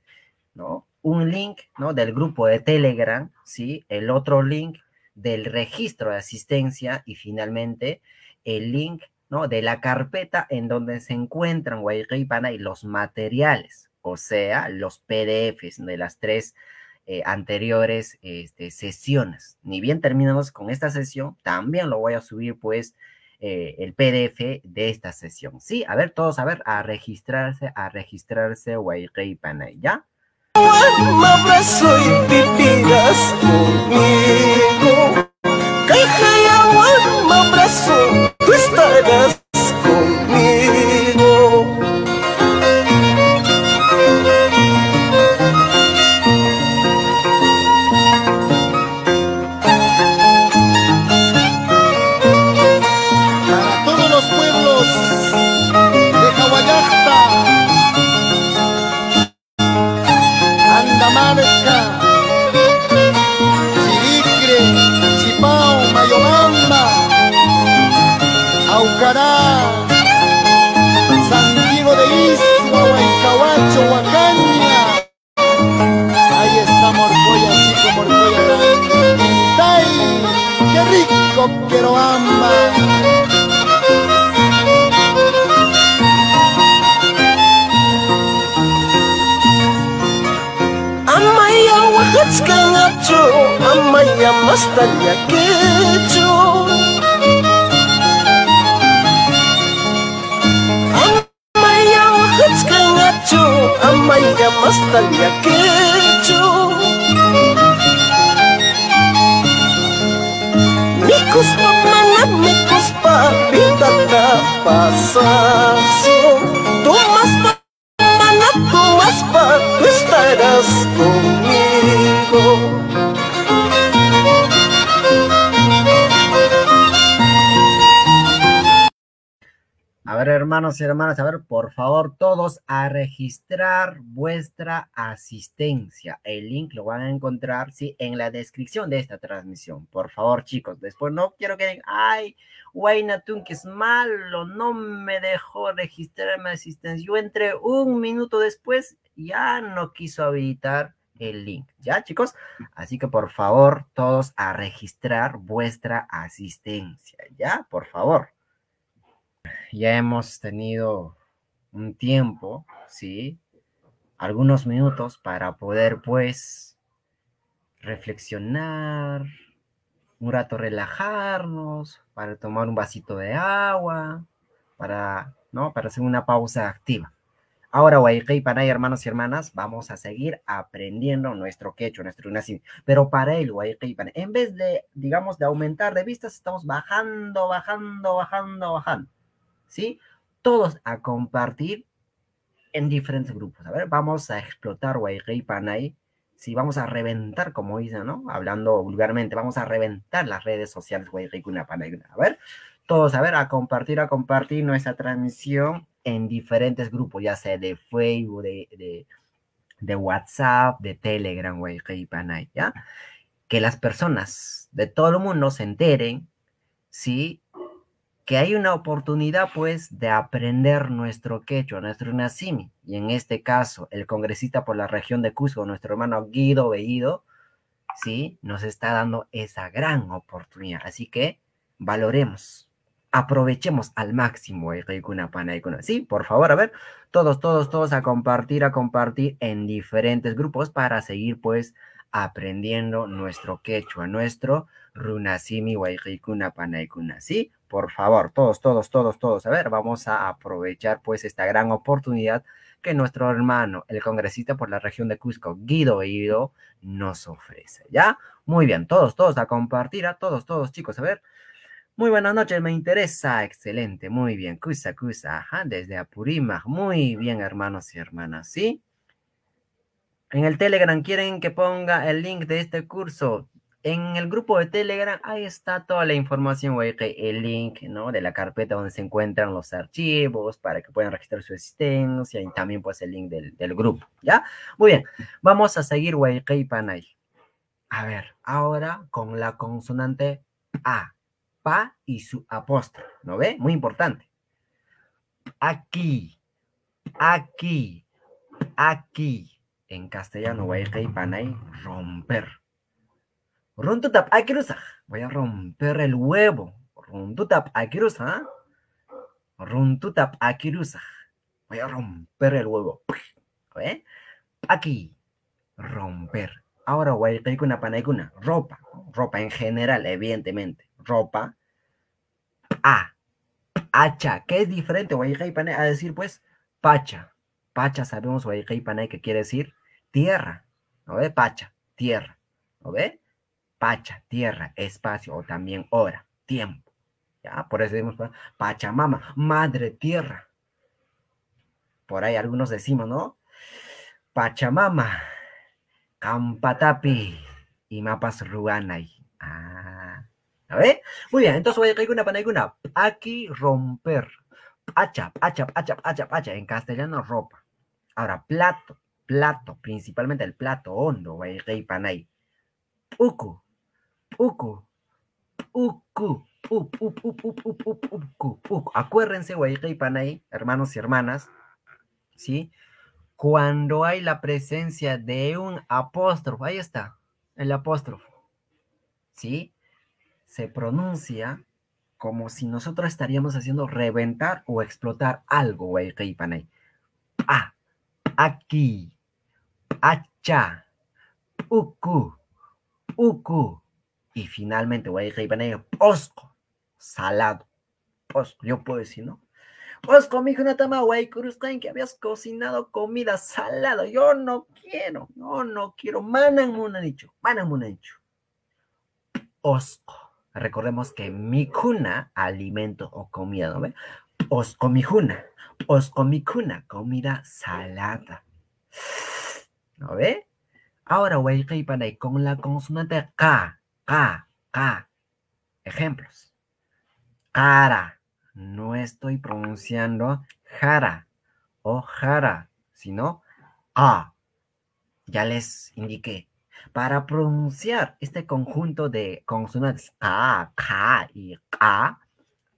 Speaker 2: ¿no? Un link, ¿no? Del grupo de Telegram, ¿sí? El otro link del registro de asistencia y finalmente el link, ¿no? De la carpeta en donde se encuentran y los materiales, o sea, los PDFs de las tres eh, anteriores este, sesiones. Ni bien terminamos con esta sesión, también lo voy a subir pues eh, el PDF de esta sesión. Sí, a ver todos, a ver, a registrarse, a registrarse, rey, Panay, ¿ya? hermanos y hermanas, a ver, por favor, todos a registrar vuestra asistencia. El link lo van a encontrar, sí, en la descripción de esta transmisión. Por favor, chicos, después no quiero que digan, ay, Tun que es malo, no me dejó registrar mi asistencia. Yo entré un minuto después, ya no quiso habilitar el link, ¿ya chicos? Así que por favor, todos a registrar vuestra asistencia, ¿ya? Por favor ya hemos tenido un tiempo, ¿sí? Algunos minutos para poder, pues, reflexionar, un rato relajarnos, para tomar un vasito de agua, para, ¿no? Para hacer una pausa activa. Ahora, Guayquei Panay, hermanos y hermanas, vamos a seguir aprendiendo nuestro quechua, nuestro nacimiento. Pero para el en vez de, digamos, de aumentar de vistas, estamos bajando, bajando, bajando, bajando. ¿sí? Todos a compartir en diferentes grupos. A ver, vamos a explotar Guayrey Panay, si ¿sí? vamos a reventar, como dicen, ¿no? Hablando vulgarmente, vamos a reventar las redes sociales cuna, Panay. A ver, todos, a ver, a compartir, a compartir nuestra transmisión en diferentes grupos, ya sea de Facebook, de, WhatsApp, de Telegram, rey, Panay, ¿ya? Que las personas de todo el mundo se enteren, ¿sí? que hay una oportunidad pues de aprender nuestro quechua, nuestro nacimi, y en este caso el congresista por la región de Cusco, nuestro hermano Guido Bellido, sí, nos está dando esa gran oportunidad, así que valoremos, aprovechemos al máximo el sí, por favor, a ver, todos, todos, todos a compartir, a compartir en diferentes grupos para seguir pues aprendiendo nuestro quechua, nuestro runasimi waikikuna panaikuna, ¿sí? Por favor, todos, todos, todos, todos. A ver, vamos a aprovechar pues esta gran oportunidad que nuestro hermano, el congresista por la región de Cusco, Guido Ido, nos ofrece, ¿ya? Muy bien, todos, todos a compartir, a todos, todos, chicos, a ver. Muy buenas noches, me interesa, excelente, muy bien, Cusa, Cusa, desde Apurímac, muy bien, hermanos y hermanas, ¿sí? En el Telegram quieren que ponga el link de este curso. En el grupo de Telegram, ahí está toda la información, güey, el link, ¿no? De la carpeta donde se encuentran los archivos para que puedan registrar su existencia y también, pues, el link del, grupo, ¿ya? Muy bien, vamos a seguir, güey, Panay. A ver, ahora con la consonante A, pa y su apóstrofe, ¿no ve? Muy importante. Aquí, aquí, aquí. En castellano, güey, Panay, romper. Runtutap akirusa. Voy a romper el huevo. Runtutap akirusa. ¿ah? Runtutap akirusa. Voy a romper el huevo. A Aquí. Romper. Ahora voy a ir con una Ropa. Ropa en general, evidentemente. Ropa. A. Hacha. ¿Qué es diferente? Voy a decir pues pacha. Pacha sabemos que quiere decir tierra. ¿No ve? Pacha. Tierra. ¿No ve? Pacha, tierra, espacio, o también hora, tiempo. ¿ya? Por eso decimos pues, Pachamama, madre tierra. Por ahí algunos decimos, ¿no? Pachamama, Campatapi y Mapas Ruanay. Ah, ¿a ver? Muy bien, entonces voy a para alguna Aquí romper. Pacha, pacha, pacha, pacha, pacha. En castellano, ropa. Ahora, plato, plato, principalmente el plato hondo, panay. Puku, uku, uku, uku, uku, uku. Acuérdense, Guayca y Panay, hermanos y hermanas, ¿sí? Cuando hay la presencia de un apóstrofo, ahí está, el apóstrofo, ¿sí? Se pronuncia como si nosotros estaríamos haciendo reventar o explotar algo, Guayca y Panay. Pa, aquí, pacha, uku, uku. Y finalmente osco, y Posco, salado. Posco, yo puedo decir, ¿no? Osco, mi juna una tama, güey, que habías cocinado comida salada. Yo no quiero, yo no quiero. Manan munanicho, manan dicho. Posco. Recordemos que mi cuna, alimento o comida, ¿no ve? Osco, mi cuna, posco, mi cuna, comida salada. ¿No ve? Ahora, güey, con la consonante K a, a. Ejemplos. Cara. No estoy pronunciando jara o jara, sino a. Ya les indiqué. Para pronunciar este conjunto de consonantes a, ka y ka,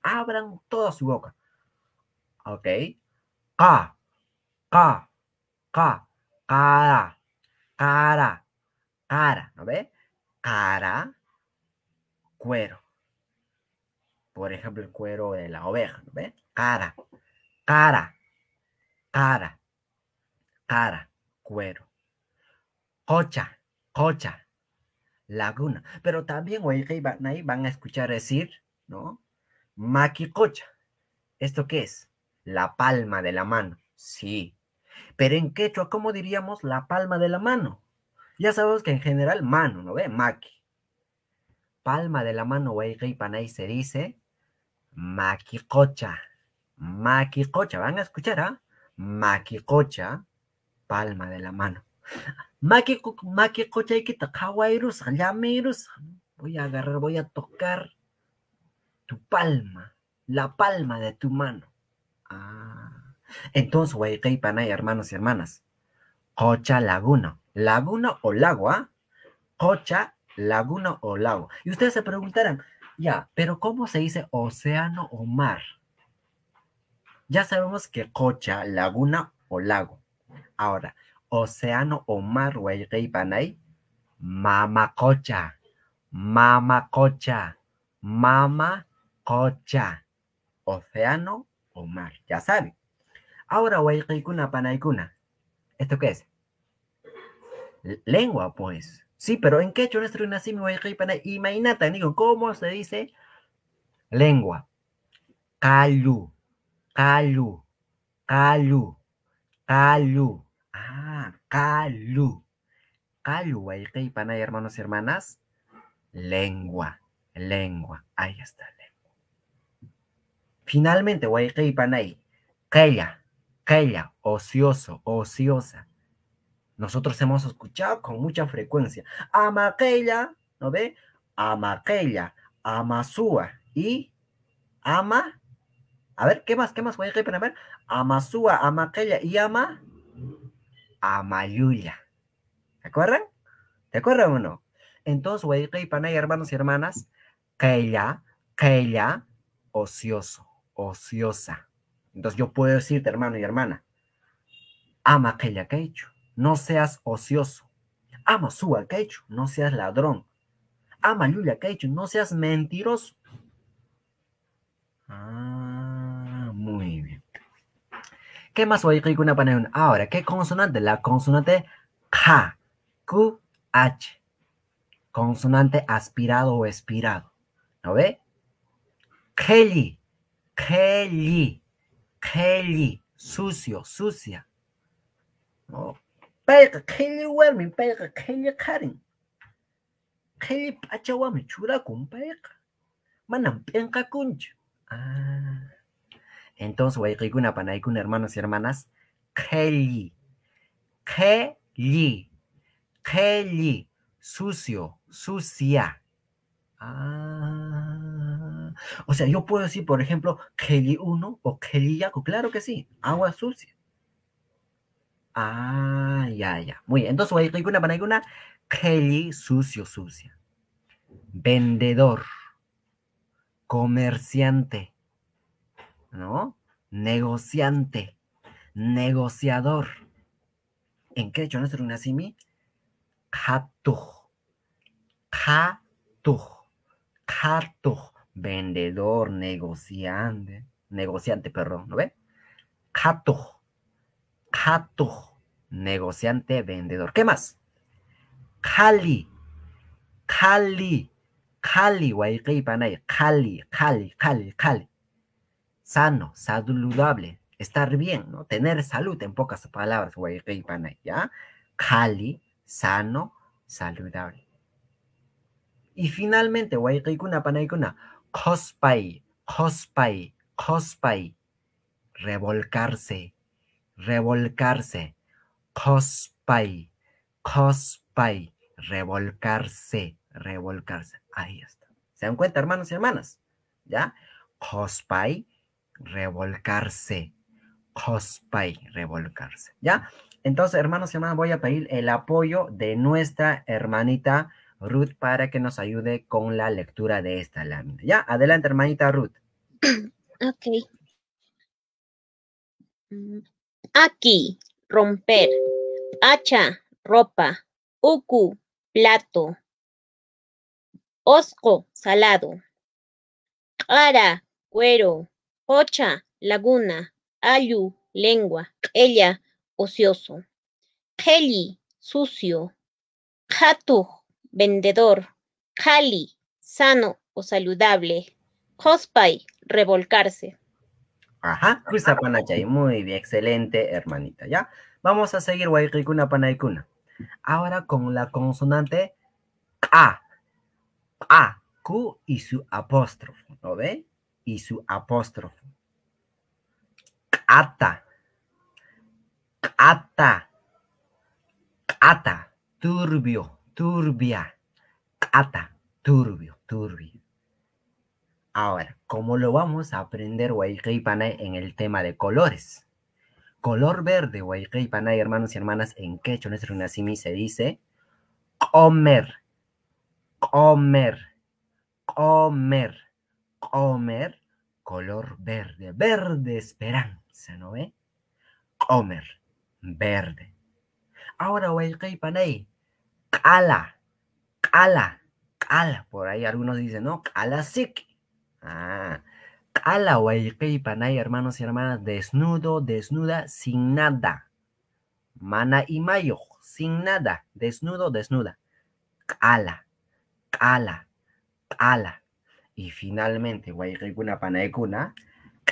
Speaker 2: abran toda su boca. ¿Ok? Ka, ka, ka, cara, cara, cara. ¿No ve? Cara, cuero. Por ejemplo, el cuero de la oveja, ¿no ve? Cara, cara, cara, cara, cuero. Cocha, cocha, laguna. Pero también, oye, ahí van a escuchar decir, ¿no? Maquicocha. ¿Esto qué es? La palma de la mano. Sí. Pero en quechua, ¿cómo diríamos la palma de la mano? Ya sabemos que en general mano, ¿no ve? Maqui palma de la mano Panay se dice maquicocha, maquicocha, van a escuchar, ¿ah? Maquicocha, palma de la mano. Maquicocha y irusa, kawairus, irusa. Voy a agarrar, voy a tocar tu palma, la palma de tu mano. Ah. Entonces, Waikei hermanos y hermanas, cocha laguna, laguna o Lagua. Cocha laguna o lago. Y ustedes se preguntarán, ya, pero ¿cómo se dice océano o mar? Ya sabemos que cocha, laguna o lago. Ahora, océano o mar, cocha. Mama cocha. Mama cocha. océano o mar, ya saben. Ahora, Panay Cuna. ¿esto qué es? Lengua, pues. Sí, pero ¿en quechua nuestro y Imagínate, Digo, ¿cómo se dice? Lengua. Calu, calu, calu, calu. Ah, calu. Calu, pana hermanos y hermanas. Lengua, lengua. Ahí está, lengua. Finalmente, Guayqueipanay. Kella, kella, ocioso, ociosa. Nosotros hemos escuchado con mucha frecuencia. Ama, aquella, ¿no ve? Ama, Amasúa y Ama. A ver, ¿qué más? ¿Qué más? Voy a ver. Amasúa, Amaquella y Ama. Amayuya. ¿Te acuerdan? ¿Te acuerdan o no? Entonces, y hay hermanos y hermanas, Que ella. ocioso, ociosa. Entonces yo puedo decirte, hermano y hermana, ama aquella que he hecho no seas ocioso. Ama suba keichu, no seas ladrón. Ama Yulia Keichu, no seas mentiroso. Ah, muy bien. ¿Qué más voy a una paneón? Ahora, ¿qué consonante? La consonante K, Q, H. Consonante aspirado o expirado. ¿No ve? Kelly, Kelly, Kelly, sucio, sucia. Ok. Payqa qhilli warmin, payqa qhilli qharin. Qhilli p'achawami churakun payqa. Manan p'inqakunchu. Ah. Entonces, wayqikuna panaykuna hermanos y hermanas, qhilli, qhilli, qhilli, sucio, sucia. Ah. O sea, yo puedo decir, por ejemplo, Kelly 1 o Kelly yaku, claro que sí, agua sucia. Ah, ya, ya. Muy bien. Entonces, para una. Kelly, sucio, sucia. Vendedor. Comerciante. ¿No? Negociante. Negociador. ¿En qué hecho no mi? Katuj. Katuj. Katuj. Vendedor, negociante. Negociante, perdón. ¿No ve? Katuj. Kato, negociante, vendedor. ¿Qué más? Kali, Kali, Kali, Waikei Panay, Kali, Kali, Kali, Kali. Sano, saludable, estar bien, ¿no? Tener salud, en pocas palabras, Waikei ¿ya? Kali, sano, saludable. Y finalmente, Waikei Kuna Panay Kuna, cospay revolcarse, revolcarse, Cospay Cospay revolcarse, revolcarse. Ahí está. ¿Se dan cuenta, hermanos y hermanas? ¿Ya? Cosplay, revolcarse, Cospay revolcarse. ¿Ya? Entonces, hermanos y hermanas, voy a pedir el apoyo de nuestra hermanita Ruth para que nos ayude con la lectura de esta lámina. ¿Ya? Adelante, hermanita Ruth. Ok. Mm. Aquí,
Speaker 6: romper. Hacha, ropa. Uku, plato. Osco, salado. Ara, cuero. pocha, laguna. Ayu, lengua. Ella, ocioso. Heli, sucio. Hatu, vendedor. jali sano o saludable. Hospay, revolcarse.
Speaker 2: Ajá, Panachay. Muy bien, excelente, hermanita, ¿ya? Vamos a seguir, guayricuna, Panaikuna. Ahora con la consonante A. A, Q y su apóstrofo, ¿lo ven? Y su apóstrofo. Ata. Ata. Ata. Turbio, turbia. Ata. Turbio, turbio. Ahora, ¿cómo lo vamos a aprender Panay en el tema de colores? Color verde, Panay, hermanos y hermanas, en quechua, nuestro se dice comer, comer, comer, comer, color verde, verde esperanza, ¿no ve? Comer, verde. Ahora, Panay, cala, cala, cala, por ahí algunos dicen, ¿no? Cala sic Ah, panay, hermanos y hermanas, desnudo, desnuda, sin nada. Mana y mayo, sin nada, desnudo, desnuda. Kala, ala ala Y finalmente, panay, cuna!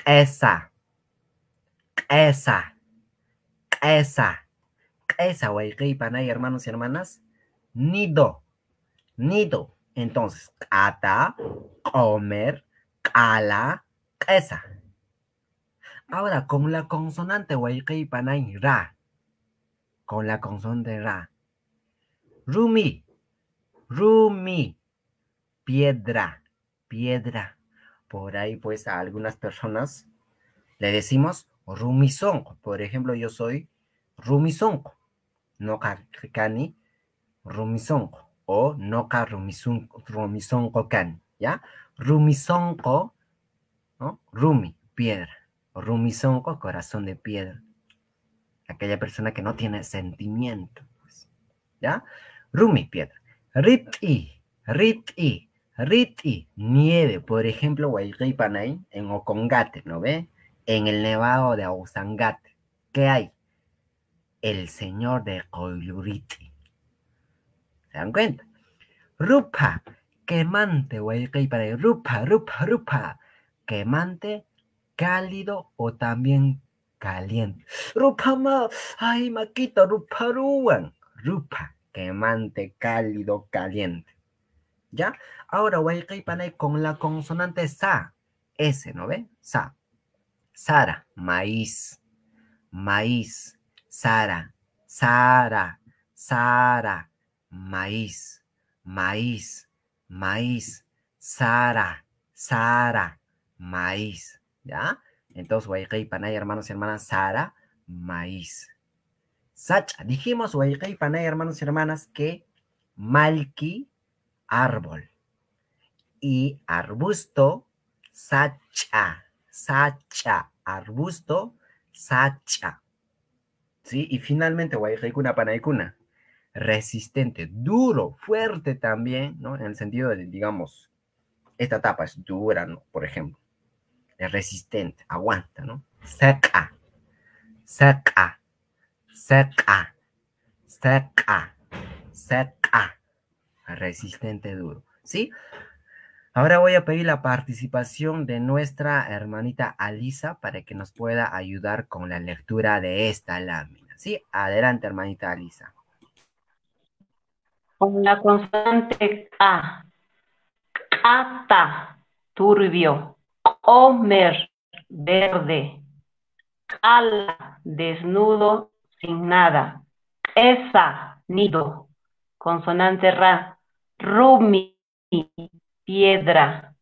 Speaker 2: esa, esa, esa, esa, panay, hermanos y hermanas, nido, nido. Entonces, ata, comer, la Ahora, con la consonante y ra, con la consonante ra, rumi, rumi, piedra, piedra. Por ahí, pues, a algunas personas le decimos rumisonco. Por ejemplo, yo soy rumisonco, no cani, rumisonco, o no rumisonco can, ¿ya? Rumizonco, ¿no? Rumi, piedra. O Rumizonco, corazón de piedra. Aquella persona que no tiene sentimiento. Pues, ¿Ya? Rumi, piedra. Rit-i, rit rit nieve. Por ejemplo, Guayripanay en Okongate, ¿no ve? En el nevado de Ausangate. ¿Qué hay? El señor de Koyuriti. ¿Se dan cuenta? Rupa, quemante, que para rupa, rupa, rupa. Quemante, cálido o también caliente. Rupa, ma. ay, maquito, ruan Rupa, quemante, cálido, caliente. ¿Ya? Ahora, que para con la consonante sa. S, ¿no ve? Sa. Sara, maíz, maíz. Sara, Sara, Sara, maíz, maíz maíz. Sara, Sara, maíz. ¿Ya? Entonces, Waikei Panay, hermanos y hermanas, Sara, maíz. Sacha, dijimos Waikei Panay, hermanos y hermanas, que Malki, árbol. Y arbusto, Sacha, Sacha, arbusto, Sacha. ¿Sí? Y finalmente, Waikei Kuna Panay cuna resistente, duro, fuerte también, ¿no? En el sentido de, digamos, esta tapa es dura, ¿no? Por ejemplo, es resistente, aguanta, ¿no? Seca, seca, seca, seca, seca, resistente, duro, ¿sí? Ahora voy a pedir la participación de nuestra hermanita Alisa para que nos pueda ayudar con la lectura de esta lámina, ¿sí? Adelante, hermanita Alisa con la constante
Speaker 5: A. ata
Speaker 2: turbio.
Speaker 5: omer verde. Cala, desnudo, sin nada. Esa, nido. Consonante Ra. Rumi, piedra.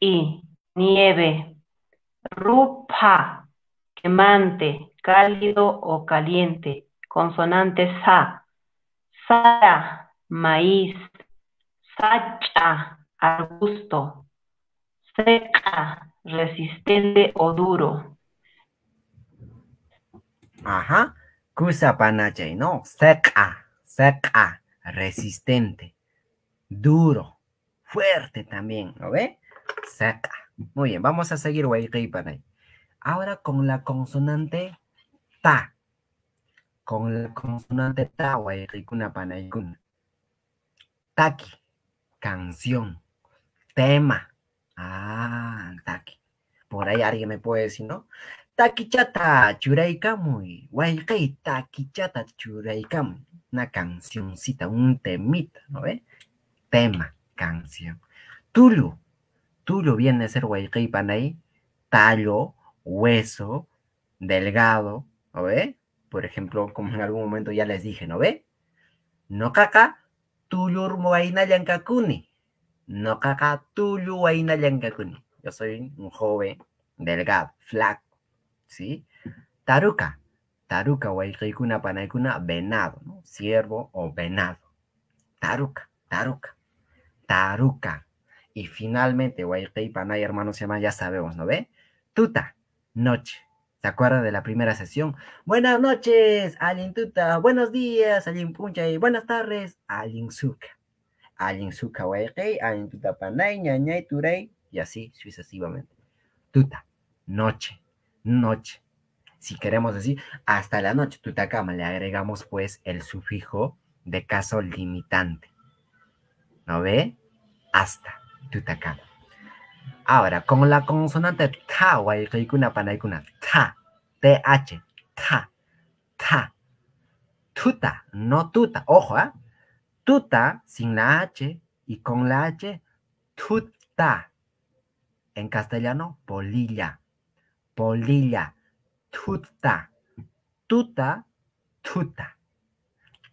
Speaker 5: y nieve. Rupa, quemante, cálido o caliente. Consonante Sa Sara, maíz. Sacha, arbusto. Seca, resistente o duro.
Speaker 2: Ajá. Cusa panache, ¿no? Seca, seca, resistente, duro, fuerte también, ¿lo ve? Seca. Muy bien, vamos a seguir, y Ahora con la consonante ta con la consonante ta, y ricuna panaycuna. Taki, canción, tema. Ah, taki. Por ahí alguien me puede decir, ¿no? Taquichata, churaikamui, taki chata, churaikamui. Una cancioncita, un temita, ¿no ve? Tema, canción. Tulu, tulu viene a ser guaycay panay, tallo, hueso, delgado, ¿no ve? Por ejemplo, como en algún momento ya les dije, ¿no ve? No caca, tuyur yangakuni. yankakuni. No caca, aina yankakuni. Yo soy un joven, delgado, flaco, ¿sí? taruka taruca, guayreikuna, panaikuna venado, ¿no? Ciervo o venado. taruka taruca, taruca. Y finalmente, y hermano, se llama, ya sabemos, ¿no ve? Tuta, noche. ¿Se acuerdan de la primera sesión? Buenas noches, Alin Tuta. Buenos días, Alien Y buenas tardes, alin suka Alien Zuka Tuta Turei. Y así sucesivamente. Tuta, noche, noche. Si queremos decir hasta la noche, Tutacama, le agregamos pues el sufijo de caso limitante. ¿No ve? Hasta Tutacama. Ahora, con la consonante ta, una panaicuna, ta, th, ta, ta, tuta, no tuta, ojo, ¿eh? Tuta sin la h y con la h, tuta. En castellano, polilla, polilla, tuta, tuta, tuta.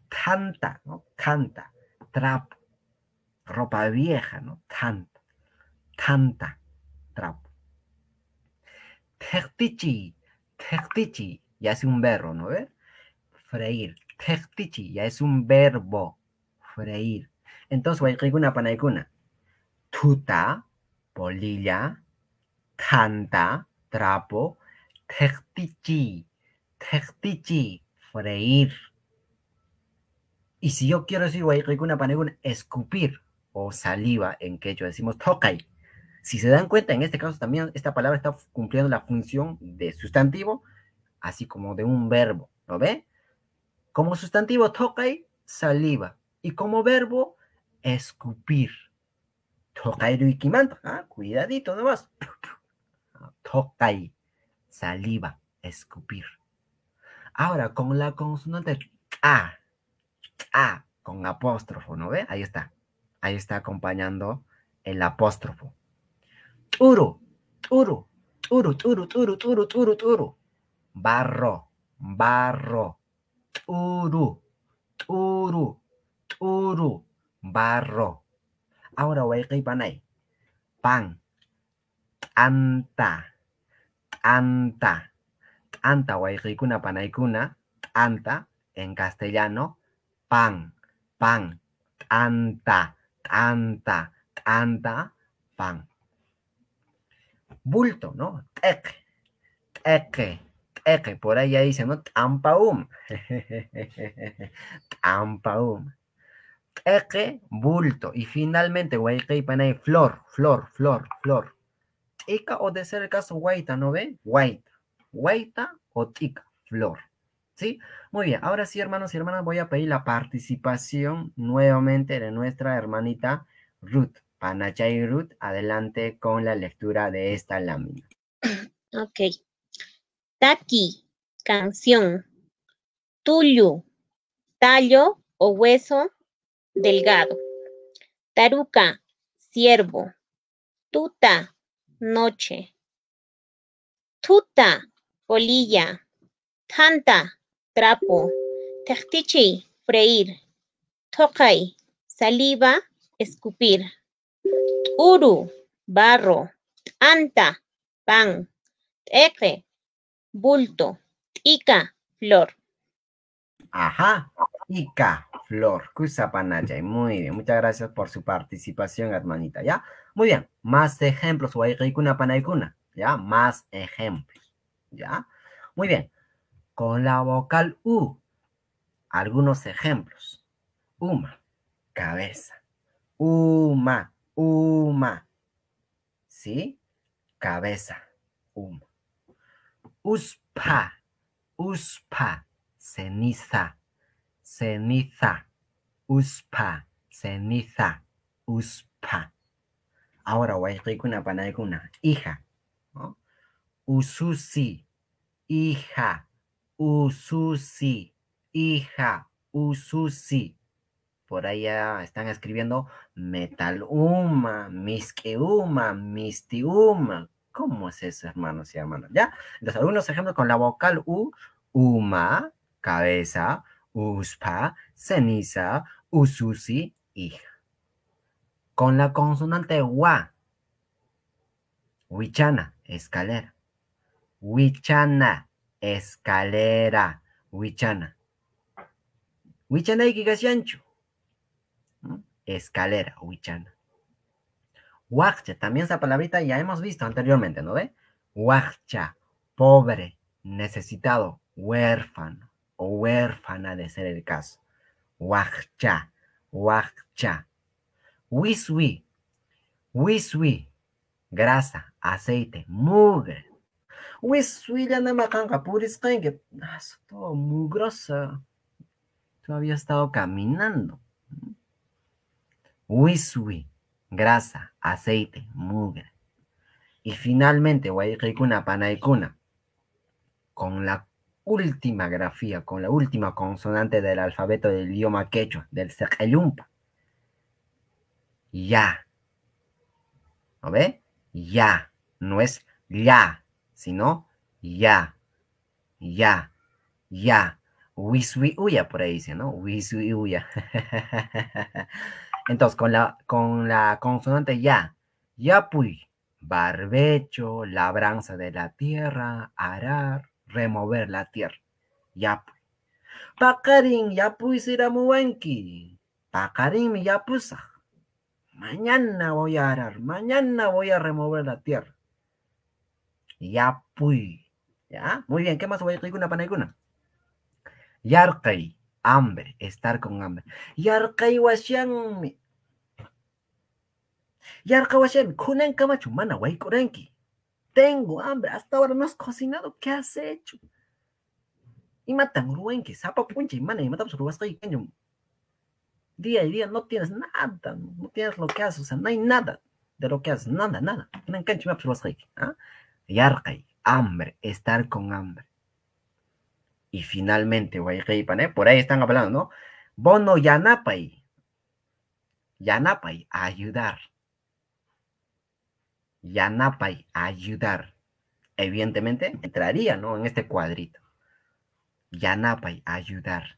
Speaker 2: Tanta, ¿no? Tanta, trapo, ropa vieja, ¿no? Tanta, tanta trapo. Techtichi, techtichi, ya es un verbo, ¿no ve? Freír. Techtichi, ya es un verbo. Freír. Entonces, una panaycuna. Tuta, polilla, tanta, trapo, techtichi, techtichi, freír. Y si yo quiero decir una paneguna, escupir o saliva en que yo decimos tokai. Si se dan cuenta, en este caso también esta palabra está cumpliendo la función de sustantivo, así como de un verbo, ¿no ve? Como sustantivo, tokai, saliva. Y como verbo, escupir. Tokai ruikimanta, ¿ah? cuidadito nomás. Tokai, saliva, escupir. Ahora, con la consonante A, A, con apóstrofo, ¿no ve? Ahí está. Ahí está acompañando el apóstrofo turo, uru, uru, turu, turu, turu, turu, turu, barro, barro, uru, uru, uru, barro. Ahora voy a ir pan, anta, anta, anta voy a ir cuna, anta en castellano, pan, pan, anta, tanta, tanta, pan bulto, ¿no? Teque, teque, teque. Por ahí ya dice, ¿no? Tampaum. Tampaum. Teque, bulto. Y finalmente, panay flor, flor, flor, flor. Tica o de ser el caso, guaita, ¿no ve? Guaita. Guaita o tica, flor. ¿Sí? Muy bien, ahora sí, hermanos y hermanas, voy a pedir la participación nuevamente de nuestra hermanita Ruth y Ruth, adelante con la lectura de esta lámina.
Speaker 6: Ok. Taki, canción. Tulu, tallo o hueso delgado. Taruca, ciervo. Tuta, noche. Tuta, polilla. Tanta, trapo. Tactichi, freír. Tokai, saliva, escupir uru, barro, anta, pan, efe, bulto, ika, flor.
Speaker 2: Ajá, ika, flor, y Muy bien, muchas gracias por su participación, hermanita, ¿ya? Muy bien, más ejemplos, una panaycuna ¿ya? Más ejemplos, ¿ya? Muy bien, con la vocal U, algunos ejemplos. Uma, cabeza. Uma, Uma. ¿Sí? Cabeza. Uma. Uspa. Uspa. Ceniza. Ceniza. Uspa. Ceniza. Uspa. Ahora voy a una una Hija. Ususi. Hija. Ususi. Hija. Ususi por ya ah, están escribiendo Metaluma, Misqueuma, Mistiuma. ¿Cómo es eso, hermanos y hermanas? ¿Ya? Entonces, algunos ejemplos con la vocal U, Uma, cabeza, Uspa, ceniza, Ususi, hija. Con la consonante Wa, Huichana, escalera. Huichana, escalera. Huichana. Huichana y gigasianchu escalera, huichana. Huacha, también esa palabrita ya hemos visto anteriormente, ¿no ve? wachcha pobre, necesitado, huérfano o huérfana de ser el caso. Wachcha, huacha. Wiswi, wiswi, grasa, aceite, mugre. Wiswi ya no que es Todo mugrosa. Todavía había estado caminando wiswi, grasa, aceite, mugre. Y finalmente, wairikuna panaikuna, con la última grafía, con la última consonante del alfabeto del idioma quechua, del Sejayumpa. Ya. ¿No ve? Ya. No es ya, sino ya. Ya. Ya. Wiswi huya, por ahí dice, ¿no? wiswiuya Entonces, con la, con la consonante ya, Ya pui. barbecho, labranza de la tierra, arar, remover la tierra. Ya ya pues yapuy siramuenki. ya pusa Mañana voy a arar, mañana voy a remover la tierra. ya Yapuy. ¿Ya? Muy bien, ¿qué más voy a decir una ninguna? Yarkay, hambre, estar con hambre. Yarkay washiang, Yarkawashen, Kunen kamachu mana Tengo hambre, hasta ahora no has cocinado, ¿qué has hecho? Y matan uruenki, zapa punche y mana y Día y día no tienes nada, no tienes lo que haces, o sea, no hay nada de lo que haces, nada, nada. Kunan ¿ah? hambre, estar con hambre. Y finalmente, Waikeipan, ¿eh? por ahí están hablando, ¿no? Bono Yanapay. Yanapay, ayudar. Yanapay ayudar. Evidentemente entraría, ¿no? En este cuadrito. Yanapay ayudar.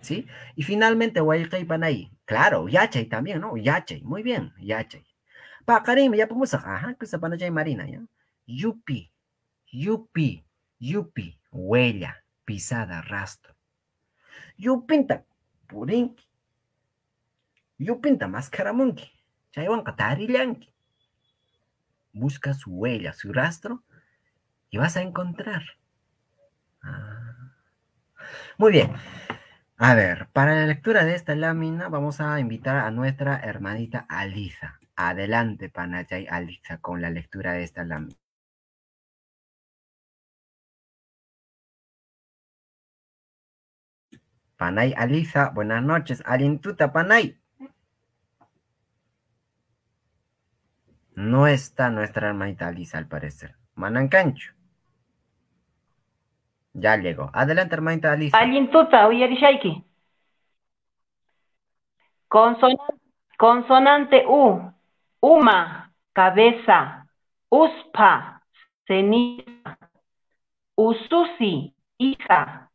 Speaker 2: ¿Sí? Y finalmente, para Panay. Claro, Yachay también, ¿no? Yachay. Muy bien, Yachay. Karim, ya podemos. Ajá, que se marina, ¿ya? Yupi, yupi, yupi. Huella, pisada, rastro. Yupinta, purinki. Yupinta, mascaramunki. Chaywan, katarillanki busca su huella, su rastro, y vas a encontrar. Ah. Muy bien. A ver, para la lectura de esta lámina vamos a invitar a nuestra hermanita Aliza. Adelante, Panay Aliza, con la lectura de esta lámina. Panay Aliza, buenas noches. Alintuta, Panay. No está nuestra hermanita Lisa, al parecer. Manancancho. Ya llegó. Adelante, hermanita Lisa. Alintuta, oye Consonante,
Speaker 5: consonante U. Uma, cabeza. Uspa, ceniza. Ususi, hija.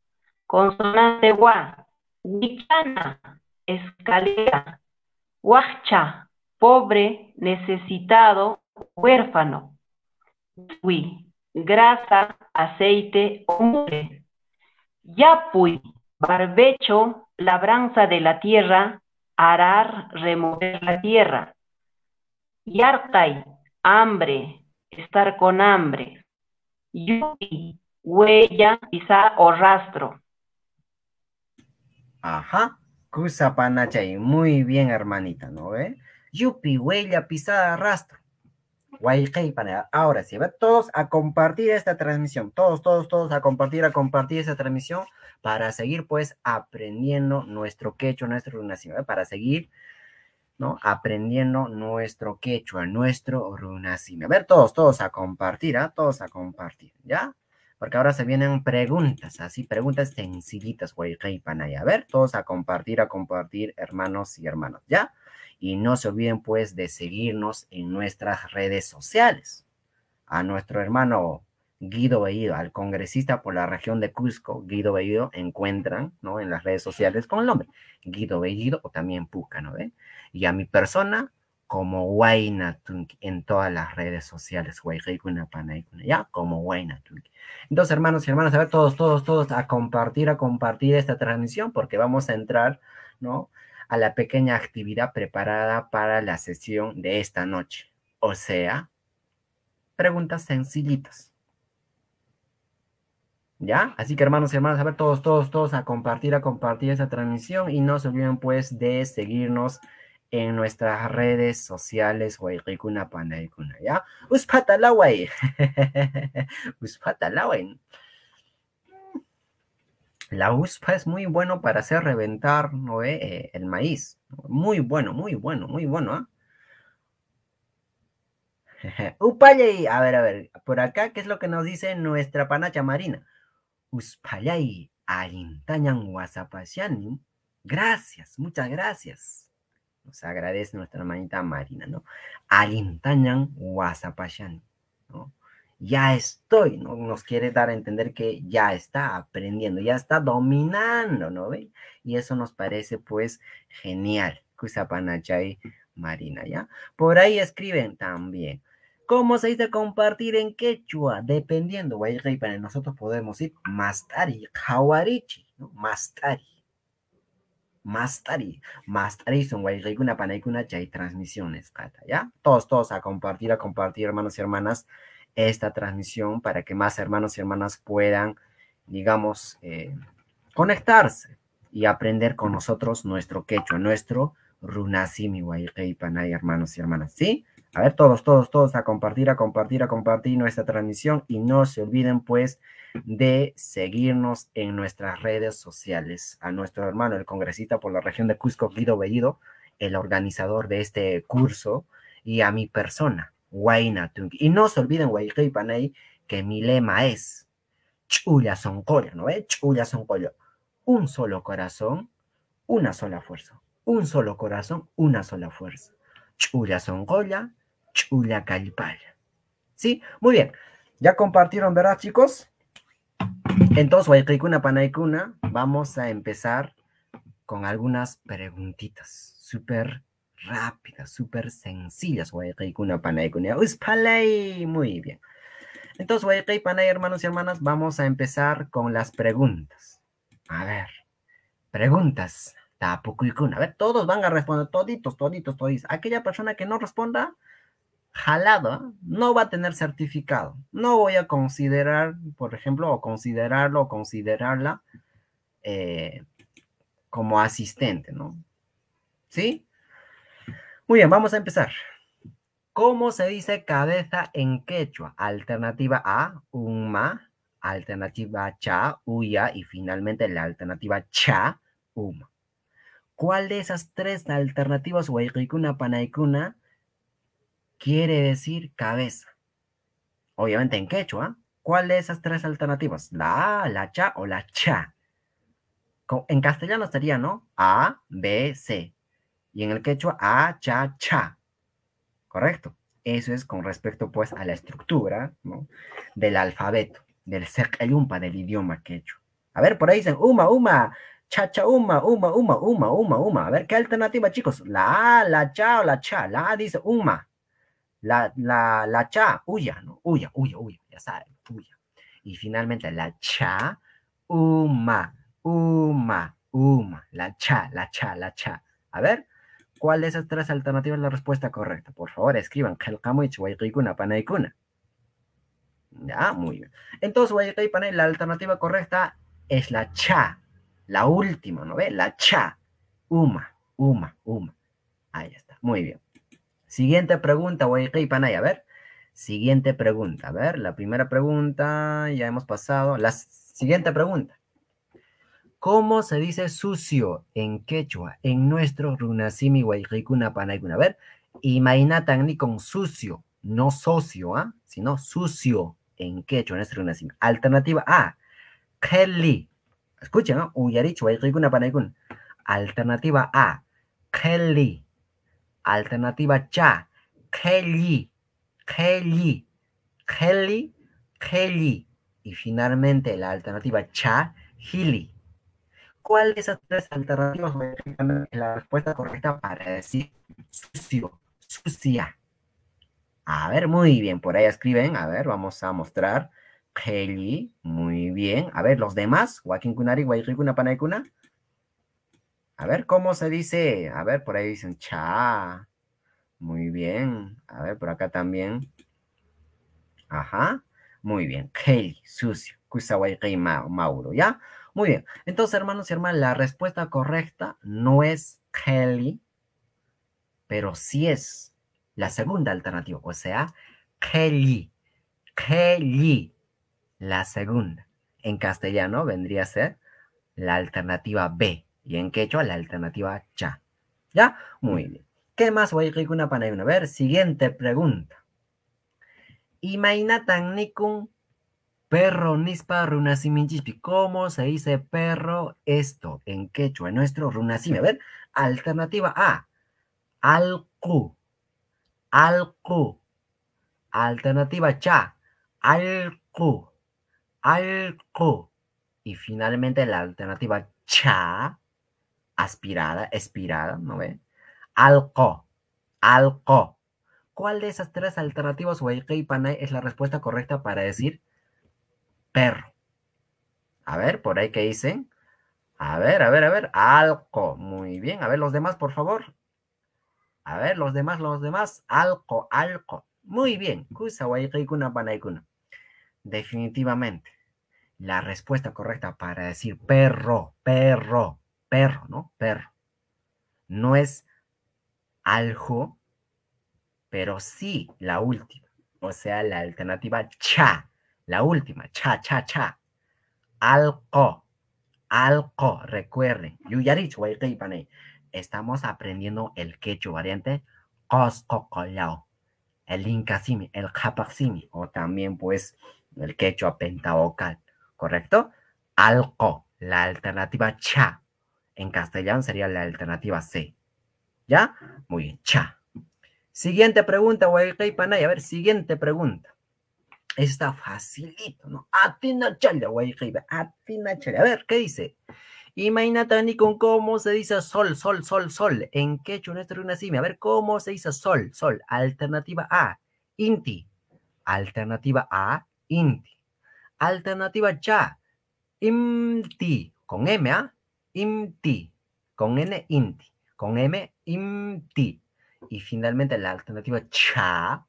Speaker 5: Consonante Wa. Wichana, escalera. Huacha, pobre, necesitado, huérfano. Tui, grasa, aceite, hombre. Yapui, barbecho, labranza de la tierra, arar, remover la tierra. Yartai, hambre, estar con hambre. Yui, huella, pisar o rastro.
Speaker 2: Ajá, panachay. muy bien hermanita, ¿no ve? Yupi, huella, pisada, rastro. Ahora sí, ver, todos a compartir esta transmisión, todos, todos, todos a compartir, a compartir esta transmisión para seguir pues aprendiendo nuestro quechua, nuestro runasime. ¿eh? para seguir ¿no? aprendiendo nuestro quechua, nuestro runasime. A ver, todos, todos a compartir, ¿ah? todos a compartir, ¿ya? Porque ahora se vienen preguntas, así, preguntas sencillitas, Guaycay Panay. A ver, todos a compartir, a compartir, hermanos y hermanas, ¿ya? Y no se olviden pues de seguirnos en nuestras redes sociales. A nuestro hermano Guido Bellido, al congresista por la región de Cusco, Guido Bellido, encuentran ¿no? en las redes sociales con el nombre Guido Bellido o también Pucano, ¿no Y a mi persona como Wainatunk en todas las redes sociales, panaycuna, ya, como Wainatunk. Entonces, hermanos y hermanas, a ver, todos, todos, todos, a compartir, a compartir esta transmisión porque vamos a entrar, ¿no? a la pequeña actividad preparada para la sesión de esta noche, o sea, preguntas sencillitas. ¿Ya? Así que hermanos y hermanas, a ver todos, todos, todos a compartir, a compartir esa transmisión y no se olviden pues de seguirnos en nuestras redes sociales, Pandaicuna, ¿ya? la USPA es muy bueno para hacer reventar ¿no, eh, el maíz. Muy bueno, muy bueno, muy bueno. ¿eh? Upayay, a ver, a ver, por acá, ¿qué es lo que nos dice nuestra panacha marina? Uspayay, alintañan guasapayani. Gracias, muchas gracias. Nos agradece nuestra hermanita marina, ¿no? Alintañan wasapashan, ¿no? ya estoy, ¿no? Nos quiere dar a entender que ya está aprendiendo, ya está dominando, ¿no? ¿Ve? Y eso nos parece pues genial. Kusapanachay Marina, ¿ya? Por ahí escriben también. ¿Cómo se dice compartir en quechua? Dependiendo, y para nosotros podemos ir mastari, jawarichi, ¿no? mastari. Mastari, Mastari son una una chay transmisiones, ¿ya? Todos, todos a compartir, a compartir, hermanos y hermanas esta transmisión para que más hermanos y hermanas puedan, digamos, eh, conectarse y aprender con nosotros nuestro quechua, nuestro runasimi Panay, hermanos y hermanas. ¿Sí? A ver, todos, todos, todos a compartir, a compartir, a compartir nuestra transmisión y no se olviden, pues, de seguirnos en nuestras redes sociales. A nuestro hermano, el congresista por la región de Cusco, Guido Bellido, el organizador de este curso, y a mi persona, y no se olviden, Panay, que mi lema es Chulla son cola, ¿no ve? Chulla son colo. Un solo corazón, una sola fuerza. Un solo corazón, una sola fuerza. Chulla son cola, chulla calipal ¿Sí? Muy bien. ¿Ya compartieron, verdad, chicos? Entonces, Panay Panaikuna, vamos a empezar con algunas preguntitas súper rápidas, súper sencillas. Muy bien. Entonces, hermanos y hermanas, vamos a empezar con las preguntas. A ver, preguntas. A ver, todos van a responder, toditos, toditos, toditos. Aquella persona que no responda, Jalada ¿eh? no va a tener certificado. No voy a considerar, por ejemplo, o considerarlo o considerarla eh, como asistente, ¿no? ¿Sí? Muy bien, vamos a empezar. ¿Cómo se dice cabeza en quechua? Alternativa A, Uma. Alternativa Cha, Uya. Y finalmente la alternativa Cha, Uma. ¿Cuál de esas tres alternativas, huayricuna, Panaikuna, quiere decir cabeza? Obviamente en quechua. ¿ah? ¿Cuál de esas tres alternativas? ¿La A, la Cha o la Cha? En castellano sería, ¿no? A, B, C. Y en el quechua, a, ah, cha, cha. ¿Correcto? Eso es con respecto, pues, a la estructura ¿no? del alfabeto, del umpa del idioma quechua. A ver, por ahí dicen, uma, uma, cha, cha, uma, uma, uma, uma, uma, uma. A ver, ¿qué alternativa, chicos? La A, la cha o la cha. La A dice uma. La, la, la cha, huya, ¿no? Huya, huya, huya, ya saben, huya. Y finalmente la cha, uma, uma, uma. La cha, la cha, la cha. A ver, cuál de esas tres alternativas es la respuesta correcta. Por favor, escriban Panay Ya, muy bien. Entonces, la alternativa correcta es la cha, la última, ¿no ve? La cha. Uma, uma, uma. Ahí está, muy bien. Siguiente pregunta, Panay, a ver. Siguiente pregunta, a ver, la primera pregunta, ya hemos pasado. La siguiente pregunta. ¿Cómo se dice sucio en quechua? En nuestro runasimi guayricuna panaikuna. A ver, imagínate ni con sucio, no socio, ¿ah? sino sucio en quechua, en nuestro runasimi. Alternativa A, Kelly. Escuchen, ¿no? Uyarich guayricuna Alternativa A, Kelly. Alternativa Cha, Kelly. Kelly. Kelly. Kelly. Y finalmente la alternativa Cha, Hili cuál de esas tres alternativas es la respuesta correcta para decir sucio, sucia. A ver, muy bien, por ahí escriben. A ver, vamos a mostrar. Kelly, muy bien. A ver, los demás. Joaquín Kunari, Panay Panaikuna. A ver, ¿cómo se dice? A ver, por ahí dicen cha. Muy bien. A ver, por acá también. Ajá. Muy bien. Kelly, sucio. Kusawai Mauro, ¿ya? Muy bien, entonces hermanos y hermanas, la respuesta correcta no es Kelly, pero sí es la segunda alternativa, o sea, Kelly, Kelly, la segunda. En castellano vendría a ser la alternativa B y en quechua la alternativa cha. ¿Ya? Muy bien. ¿Qué más voy a una para A ver, siguiente pregunta. NI nikun Perro nispa runasiminchipi. ¿Cómo se dice perro esto en quechua? En nuestro runasimi. A ver, alternativa A. Alcu. Alcu. Alternativa cha. al Alcu. Y finalmente la alternativa cha. Aspirada, espirada, ¿no ve? Alco. Alco. ¿Cuál de esas tres alternativas, el es la respuesta correcta para decir perro. A ver, por ahí que dicen. A ver, a ver, a ver. Alco. Muy bien. A ver, los demás, por favor. A ver, los demás, los demás. Alco, alco. Muy bien. Definitivamente. La respuesta correcta para decir perro, perro, perro, ¿no? Perro. No es aljo, pero sí la última. O sea, la alternativa cha. La última, cha, cha, cha. Alco, alco, recuerden. Yuyarich, Estamos aprendiendo el quechua variante Cosco Collao, el Incasimi, el Japaximi, o también pues el quechua pentavocal, ¿correcto? Alco, la alternativa cha. En castellano sería la alternativa C. ¿Ya? Muy bien, cha. Siguiente pregunta, para A ver, siguiente pregunta. Está facilito, ¿no? A ver, ¿qué dice? Imagínate, ni con cómo se dice sol, sol, sol, sol. En quechua, nuestro una A ver, ¿cómo se dice sol, sol? Alternativa A, inti. Alternativa A, inti. Alternativa cha, inti. Con M, ¿ah? Con N, inti. Con M, inti. Y finalmente la alternativa cha,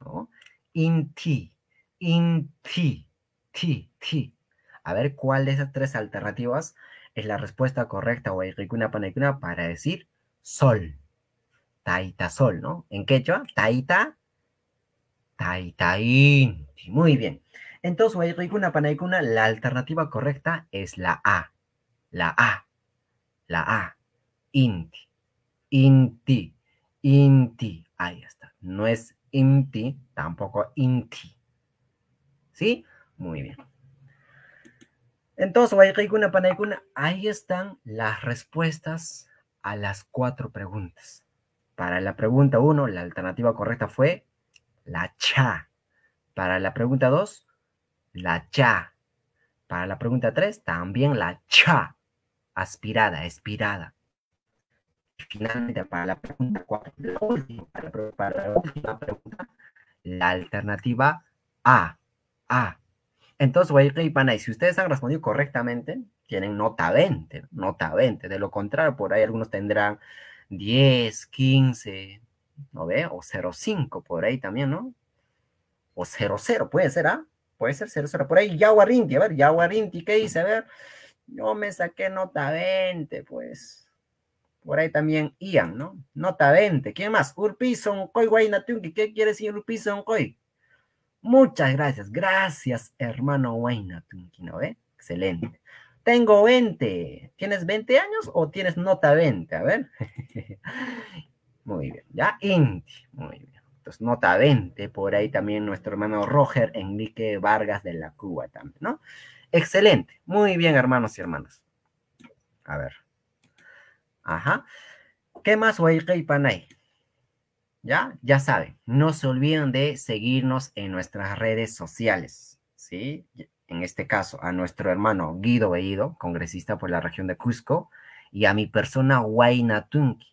Speaker 2: ¿no? Inti. Inti, ti, ti, A ver cuál de esas tres alternativas es la respuesta correcta o panaycuna para decir sol. Taita sol, ¿no? En quechua, taita, taita inti. Muy bien. Entonces, Wairikuna Panaikuna, la alternativa correcta es la A. La A. La A. Inti. Inti. Inti. Ahí está. No es inti, tampoco inti. ¿Sí? Muy bien. Entonces, una, ahí están las respuestas a las cuatro preguntas. Para la pregunta 1, la alternativa correcta fue la cha. Para la pregunta 2, la cha. Para la pregunta 3, también la cha. Aspirada, expirada. Finalmente, para la pregunta 4, para la última pregunta, la alternativa A, a. Entonces, y Panay, si ustedes han respondido correctamente, tienen nota 20, nota 20. De lo contrario, por ahí algunos tendrán 10, 15, ¿no ve? O 0,5 por ahí también, ¿no? O 0,0, puede ser, ¿ah? Puede ser 0,0. Por ahí, Yaguarinti, a ver, Yaguarinti, ¿qué dice? A ver, yo me saqué nota 20, pues. Por ahí también Ian, ¿no? Nota 20. ¿Quién más? Urpison, Koi, Guaynatunki. ¿Qué quiere decir Urpison, Koi? Muchas gracias. Gracias, hermano Huayna Tunquino, ¿eh? Excelente. Tengo 20. ¿Tienes 20 años o tienes nota 20? A ver. Muy bien, ya Inti. Muy bien. Entonces, nota 20, por ahí también nuestro hermano Roger Enrique Vargas de la Cuba también, ¿no? Excelente. Muy bien, hermanos y hermanas. A ver. Ajá. ¿Qué más, y Panay? ¿ya? Ya saben, no se olviden de seguirnos en nuestras redes sociales, ¿sí? En este caso, a nuestro hermano Guido Veído, congresista por la región de Cusco, y a mi persona Huayna Tunki.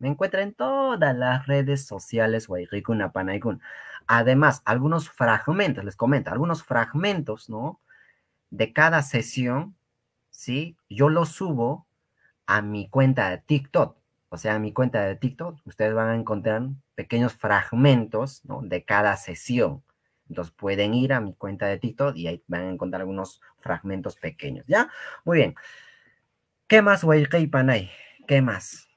Speaker 2: Me encuentra en todas las redes sociales Huayricuna Apanaikun. Además, algunos fragmentos, les comento, algunos fragmentos, ¿no? De cada sesión, ¿sí? Yo los subo a mi cuenta de TikTok o sea, en mi cuenta de TikTok, ustedes van a encontrar pequeños fragmentos de cada sesión. Entonces pueden ir a mi cuenta de TikTok y ahí van a encontrar algunos fragmentos pequeños, ¿ya? Muy bien. ¿Qué más, Wailkei Panay? ¿Qué más?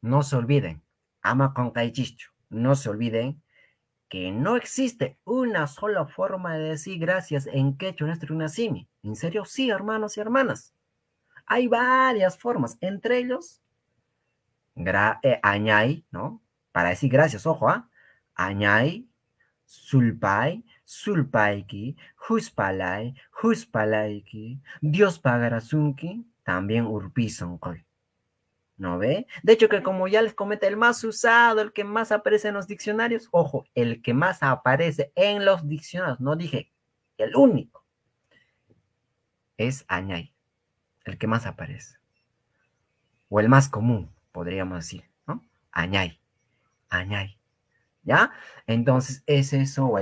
Speaker 2: No se olviden, ama con Kaichichu. No se olviden que no existe una sola forma de decir gracias en quechua, nuestro unasimi. En serio, sí, hermanos y hermanas. Hay varias formas, entre ellos eh, Añay, ¿no? Para decir gracias, ojo, ¿ah? Añay, Sulpai, Sulpaiki, Huspalai, Huspalaiki, Dios Pagarasunki, también urpisonkoi. ¿No ve? De hecho, que como ya les comete el más usado, el que más aparece en los diccionarios, ojo, el que más aparece en los diccionarios, no dije el único, es añai el que más aparece, o el más común podríamos decir, ¿no? Añay, añay, ¿ya? Entonces es eso,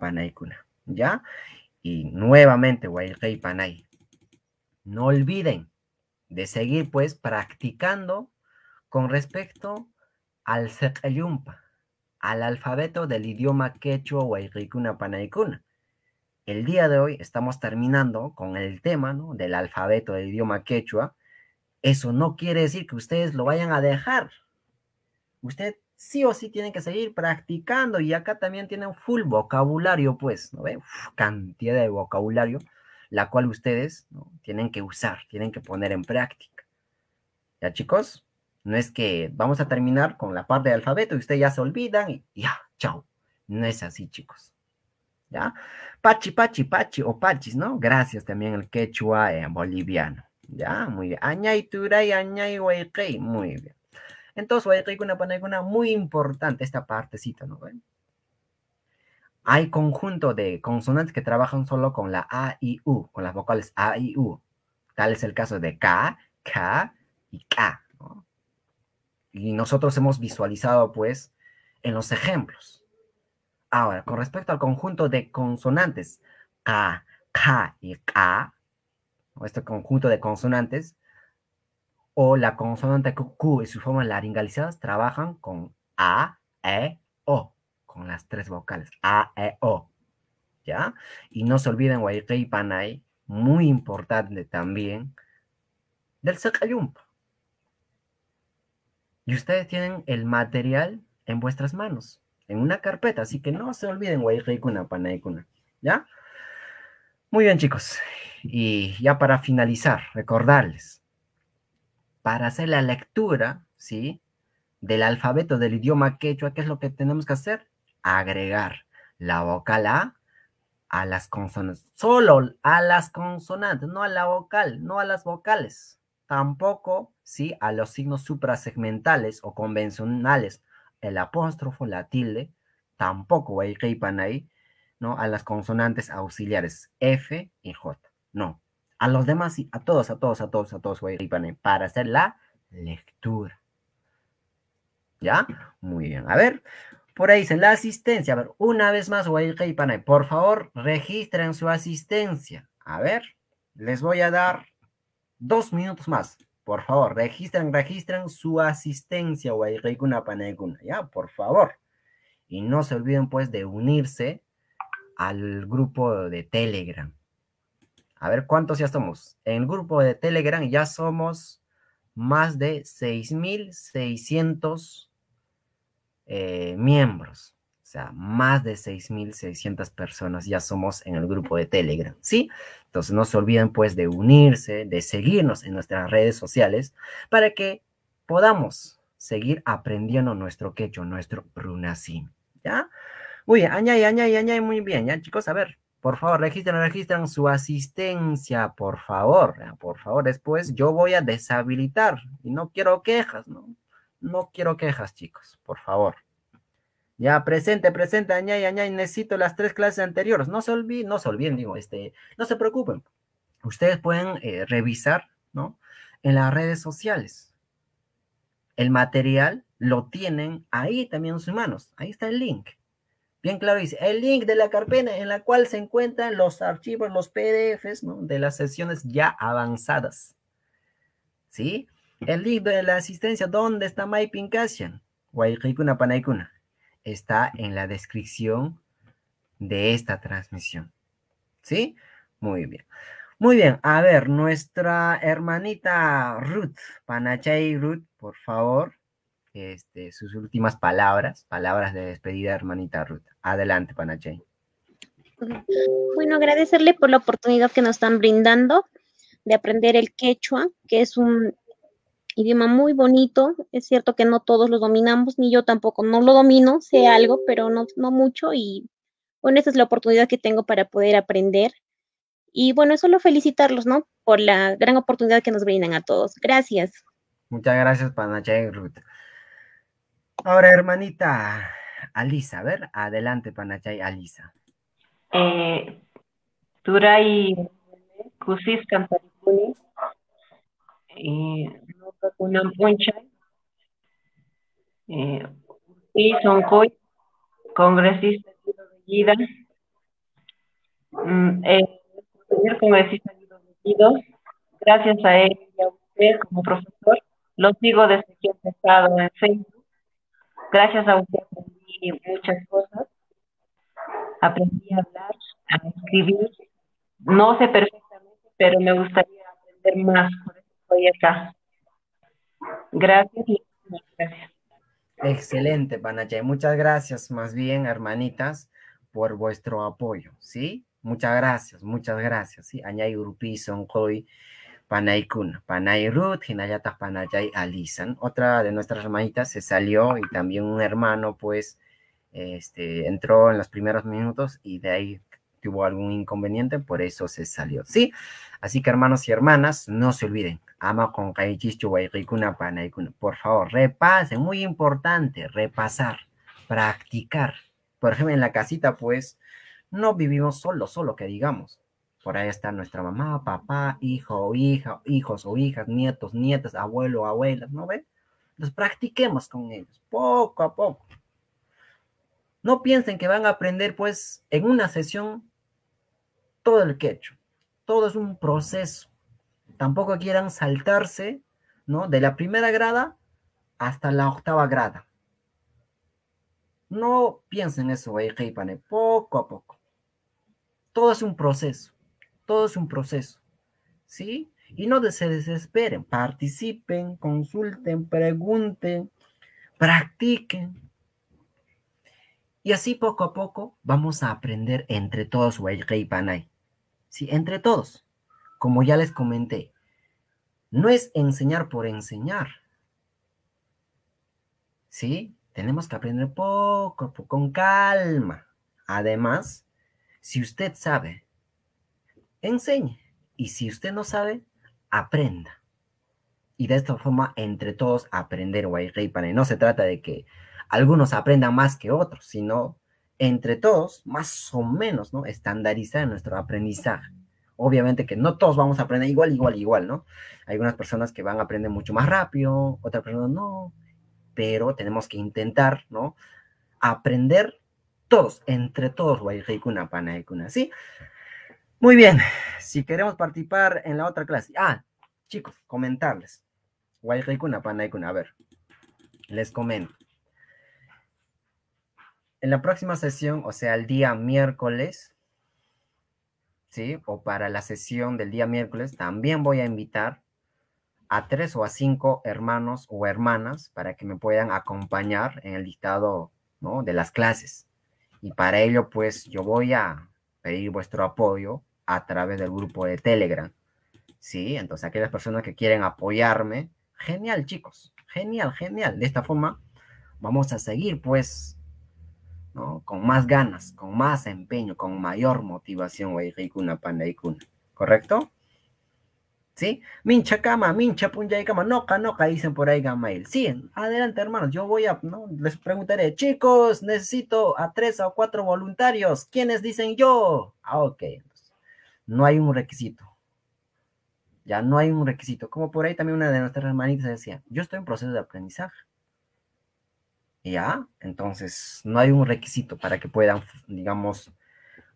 Speaker 2: panay kuna ¿ya? Y nuevamente, guayrey Panay. No olviden de seguir, pues, practicando con respecto al Sekayumpa, al alfabeto del idioma quechua panay kuna El día de hoy estamos terminando con el tema ¿no? del alfabeto del idioma quechua eso no quiere decir que ustedes lo vayan a dejar. Usted sí o sí tienen que seguir practicando y acá también tienen full vocabulario, pues, ¿no ve? cantidad de vocabulario, la cual ustedes tienen que usar, tienen que poner en práctica. ¿Ya chicos? No es que vamos a terminar con la parte de alfabeto y ustedes ya se olvidan y ya, chao. No es así, chicos. ¿Ya? Pachi, pachi, pachi o pachis, ¿no? Gracias también el quechua en eh, boliviano. Ya, muy bien. Añay turay, añay Muy bien. Entonces, huayqey una una muy importante esta partecita, ¿no ven? Hay conjunto de consonantes que trabajan solo con la A y U, con las vocales A y U. Tal es el caso de K, K y K. Y nosotros hemos visualizado, pues, en los ejemplos. Ahora, con respecto al conjunto de consonantes, K, K y K, o este conjunto de consonantes, o la consonante Q y sus formas laringalizadas trabajan con A, E, O, con las tres vocales, A, E, O. ¿Ya? Y no se olviden, Guayque Panay, muy importante también, del Secayumpa. Y ustedes tienen el material en vuestras manos, en una carpeta, así que no se olviden, Guayque y Kuna, Panay ¿Ya? Muy bien, chicos y ya para finalizar, recordarles, para hacer la lectura, ¿sí? Del alfabeto del idioma quechua, ¿qué es lo que tenemos que hacer? Agregar la vocal A a las consonantes, solo a las consonantes, no a la vocal, no a las vocales, tampoco, ¿sí? A los signos suprasegmentales o convencionales, el apóstrofo, la tilde, tampoco hay que ahí, ¿no? A las consonantes auxiliares F y J. No, a los demás, a todos, a todos, a todos, a todos, para hacer la lectura. ¿Ya? Muy bien. A ver, por ahí dice la asistencia. A ver, una vez más, por favor, registren su asistencia. A ver, les voy a dar dos minutos más. Por favor, registren, registren su asistencia, ¿ya? Por favor. Y no se olviden, pues, de unirse al grupo de Telegram. A ver cuántos ya somos. En el grupo de Telegram ya somos más de 6.600 eh, miembros. O sea, más de 6.600 personas ya somos en el grupo de Telegram, ¿sí? Entonces no se olviden pues de unirse, de seguirnos en nuestras redes sociales para que podamos seguir aprendiendo nuestro quecho, nuestro runacín. ¿ya? Muy bien, añade, añade, añade, muy bien, ya chicos, a ver, por favor, registren, registren su asistencia, por favor, por favor. Después yo voy a deshabilitar y no quiero quejas, ¿no? No quiero quejas, chicos, por favor. Ya, presente, presente, y añá. necesito las tres clases anteriores. No se olviden, no se olviden, digo, este, no se preocupen. Ustedes pueden eh, revisar, ¿no? En las redes sociales. El material lo tienen ahí también en sus manos. Ahí está el link. Bien claro dice, el link de la carpeta en la cual se encuentran los archivos, los PDFs ¿no? de las sesiones ya avanzadas. ¿Sí? El link de la asistencia, ¿dónde está MyPin Guay Guayricuna Panaycuna, Está en la descripción de esta transmisión. ¿Sí? Muy bien. Muy bien, a ver, nuestra hermanita Ruth, Panachay Ruth, por favor, este, sus últimas palabras, palabras de despedida, hermanita Ruth. Adelante, panache
Speaker 6: Bueno, agradecerle por la oportunidad que nos están brindando de aprender el quechua, que es un idioma muy bonito. Es cierto que no todos lo dominamos, ni yo tampoco, no lo domino, sé algo, pero no, no mucho. Y bueno, esa es la oportunidad que tengo para poder aprender. Y bueno, solo felicitarlos, ¿no? Por la gran oportunidad
Speaker 2: que nos brindan a todos. Gracias. Muchas gracias, Panachay Ruth. Ahora, hermanita Alisa, a ver, adelante, Panachay, Alisa.
Speaker 5: Eh,
Speaker 2: turay kusis kantarikuni
Speaker 5: nuqa kunan p'unchay y eh,
Speaker 1: eh, sonqoy
Speaker 5: mm, eh, congresista Guido Bellida señor congresista Guido Bellido gracias a él y a usted como profesor lo sigo desde que he empezado en Facebook Gracias a usted aprendí muchas cosas. Aprendí a hablar, a escribir. No sé perfectamente, pero me gustaría aprender más.
Speaker 2: Por eso estoy acá. Gracias y
Speaker 3: muchas gracias.
Speaker 2: Excelente, Panache, Muchas gracias, más bien, hermanitas, por vuestro apoyo, ¿sí? Muchas gracias, muchas gracias, ¿sí? Añay Urupi, Onkoi. Panaikun, Panay Ruth, Hinayata Alisan. Otra de nuestras hermanitas se salió y también un hermano, pues, este, entró en los primeros minutos y de ahí tuvo algún inconveniente, por eso se salió, ¿sí? Así que hermanos y hermanas, no se olviden, ama con por favor, repasen, muy importante, repasar, practicar. Por ejemplo, en la casita, pues, no vivimos solo, solo que digamos. Por ahí está nuestra mamá, papá, hijo, o hija, hijos o hijas, nietos, nietas, abuelo, abuelas, ¿no ven? Los practiquemos con ellos, poco a poco. No piensen que van a aprender, pues, en una sesión todo el quecho. Todo es un proceso. Tampoco quieran saltarse, ¿no? De la primera grada hasta la octava grada. No piensen eso, eh, poco a poco. Todo es un proceso. Todo es un proceso, ¿sí? Y no se desesperen, participen, consulten, pregunten, practiquen. Y así poco a poco vamos a aprender entre todos Panay. Sí, entre todos. Como ya les comenté, no es enseñar por enseñar. ¿Sí? Tenemos que aprender poco a poco, con calma. Además, si usted sabe enseñe. Y si usted no sabe, aprenda. Y de esta forma, entre todos, aprender y No se trata de que algunos aprendan más que otros, sino entre todos, más o menos, ¿no? Estandarizar nuestro aprendizaje. Obviamente que no todos vamos a aprender igual, igual, igual, ¿no? Hay algunas personas que van a aprender mucho más rápido, otras personas no, pero tenemos que intentar, ¿no? Aprender todos, entre todos, y Panaikuna, ¿sí? Muy bien, si queremos participar en la otra clase. Ah, chicos, comentarles. A ver, les comento. En la próxima sesión, o sea, el día miércoles, ¿sí? O para la sesión del día miércoles, también voy a invitar a tres o a cinco hermanos o hermanas para que me puedan acompañar en el listado de las clases. Y para ello, pues yo voy a pedir vuestro apoyo a través del grupo de Telegram. Sí, entonces aquellas personas que quieren apoyarme, genial chicos, genial, genial. De esta forma vamos a seguir pues, ¿no? Con más ganas, con más empeño, con mayor motivación, panda Pandaikuna, ¿correcto? ¿Sí? Mincha cama, mincha punja y cama, noca, noca, dicen por ahí Gamail. Sí, adelante hermanos, yo voy a, ¿no? Les preguntaré, chicos, necesito a tres o cuatro voluntarios, ¿quiénes dicen yo? Ah, ok, no hay un requisito. Ya no hay un requisito. Como por ahí también una de nuestras hermanitas decía, yo estoy en proceso de aprendizaje. Ya, entonces no hay un requisito para que puedan, digamos,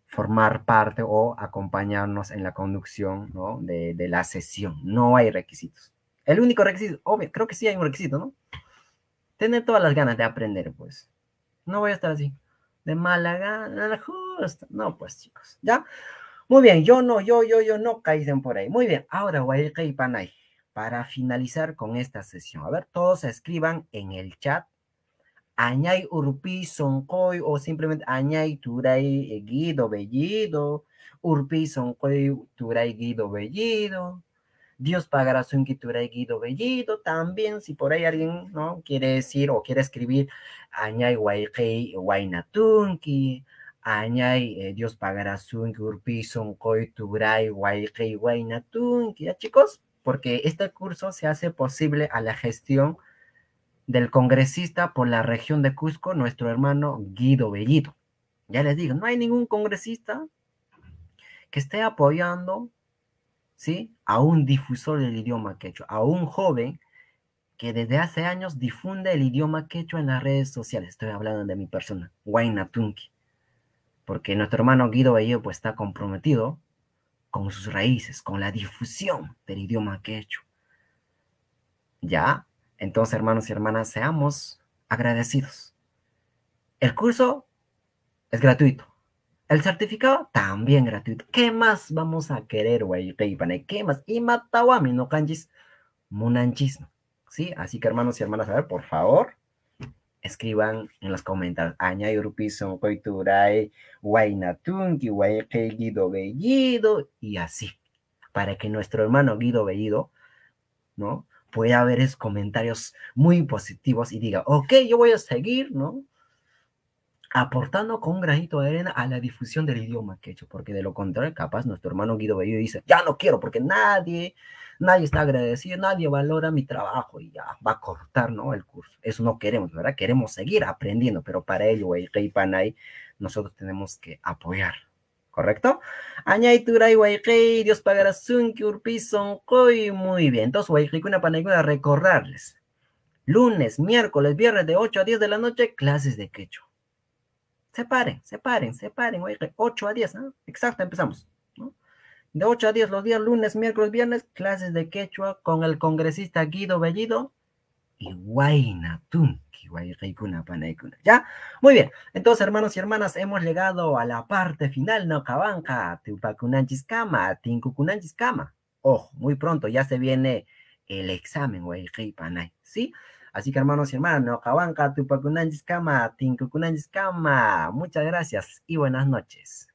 Speaker 2: formar parte o acompañarnos en la conducción ¿no? de, de, la sesión. No hay requisitos. El único requisito, obvio, creo que sí hay un requisito, ¿no? Tener todas las ganas de aprender, pues. No voy a estar así. De mala gana, justo. No, pues, chicos. ¿Ya? Muy bien, yo no, yo, yo, yo no, caíden por ahí. Muy bien, ahora y Panay, para finalizar con esta sesión. A ver, todos escriban en el chat Añay Urpi son o simplemente Añay Turay eh, Guido Bellido, Urpi Turay Guido Bellido, Dios pagará su Turay Guido Bellido. También, si por ahí alguien no quiere decir o quiere escribir Añay Guaynatunki, añay, eh, Dios pagará su ya chicos, porque este curso se hace posible a la gestión del congresista por la región de Cusco, nuestro hermano Guido Bellido Ya les digo, no hay ningún congresista que esté apoyando ¿sí? a un difusor del idioma quechua, a un joven que desde hace años difunde el idioma quechua en las redes sociales. Estoy hablando de mi persona, Huayna Tunki porque nuestro hermano Guido Bello pues, está comprometido con sus raíces, con la difusión del idioma quechua. ¿Ya? Entonces, hermanos y hermanas, seamos agradecidos. El curso es gratuito. El certificado también gratuito. ¿Qué más vamos a querer, güey? ¿Qué más? Y matawami no kanjis, munanchis. ¿Sí? Así que, hermanos y hermanas, a ver, por favor, escriban en los comentarios. y así. Para que nuestro hermano Guido Bellido, ¿no? Pueda ver esos comentarios muy positivos y diga, ok, yo voy a seguir, ¿no? Aportando con un granito de arena a la difusión del idioma que he hecho. porque de lo contrario, capaz nuestro hermano Guido Bellido dice, ya no quiero, porque nadie nadie está agradecido, nadie valora mi trabajo y ya va a cortar, ¿no? El curso. Eso no queremos, ¿verdad? Queremos seguir aprendiendo, pero para ello, Panay, nosotros tenemos que apoyar. ¿Correcto? Añay turay Waykay. Dios pagará su koi. Muy bien. Entonces, panay kuna panayuna, recordarles. Lunes, miércoles, viernes de 8 a 10 de la noche, clases de quechua. Separen, separen, separen, wey. 8 a 10, ¿no? ¿ah? Exacto, empezamos. De 8 a 10 los días lunes, miércoles, viernes, clases de quechua con el congresista Guido Bellido y Guainatún. ¿Ya? Muy bien. Entonces, hermanos y hermanas, hemos llegado a la parte final. No cabanca, Tupacunanchiskama, Tinkucunanchiskama. Ojo, muy pronto ya se viene el examen, Panay. ¿Sí? Así que, hermanos y hermanas, no cabanca, Tupacunanchiskama, Tinkucunanchiskama. Muchas gracias y buenas noches.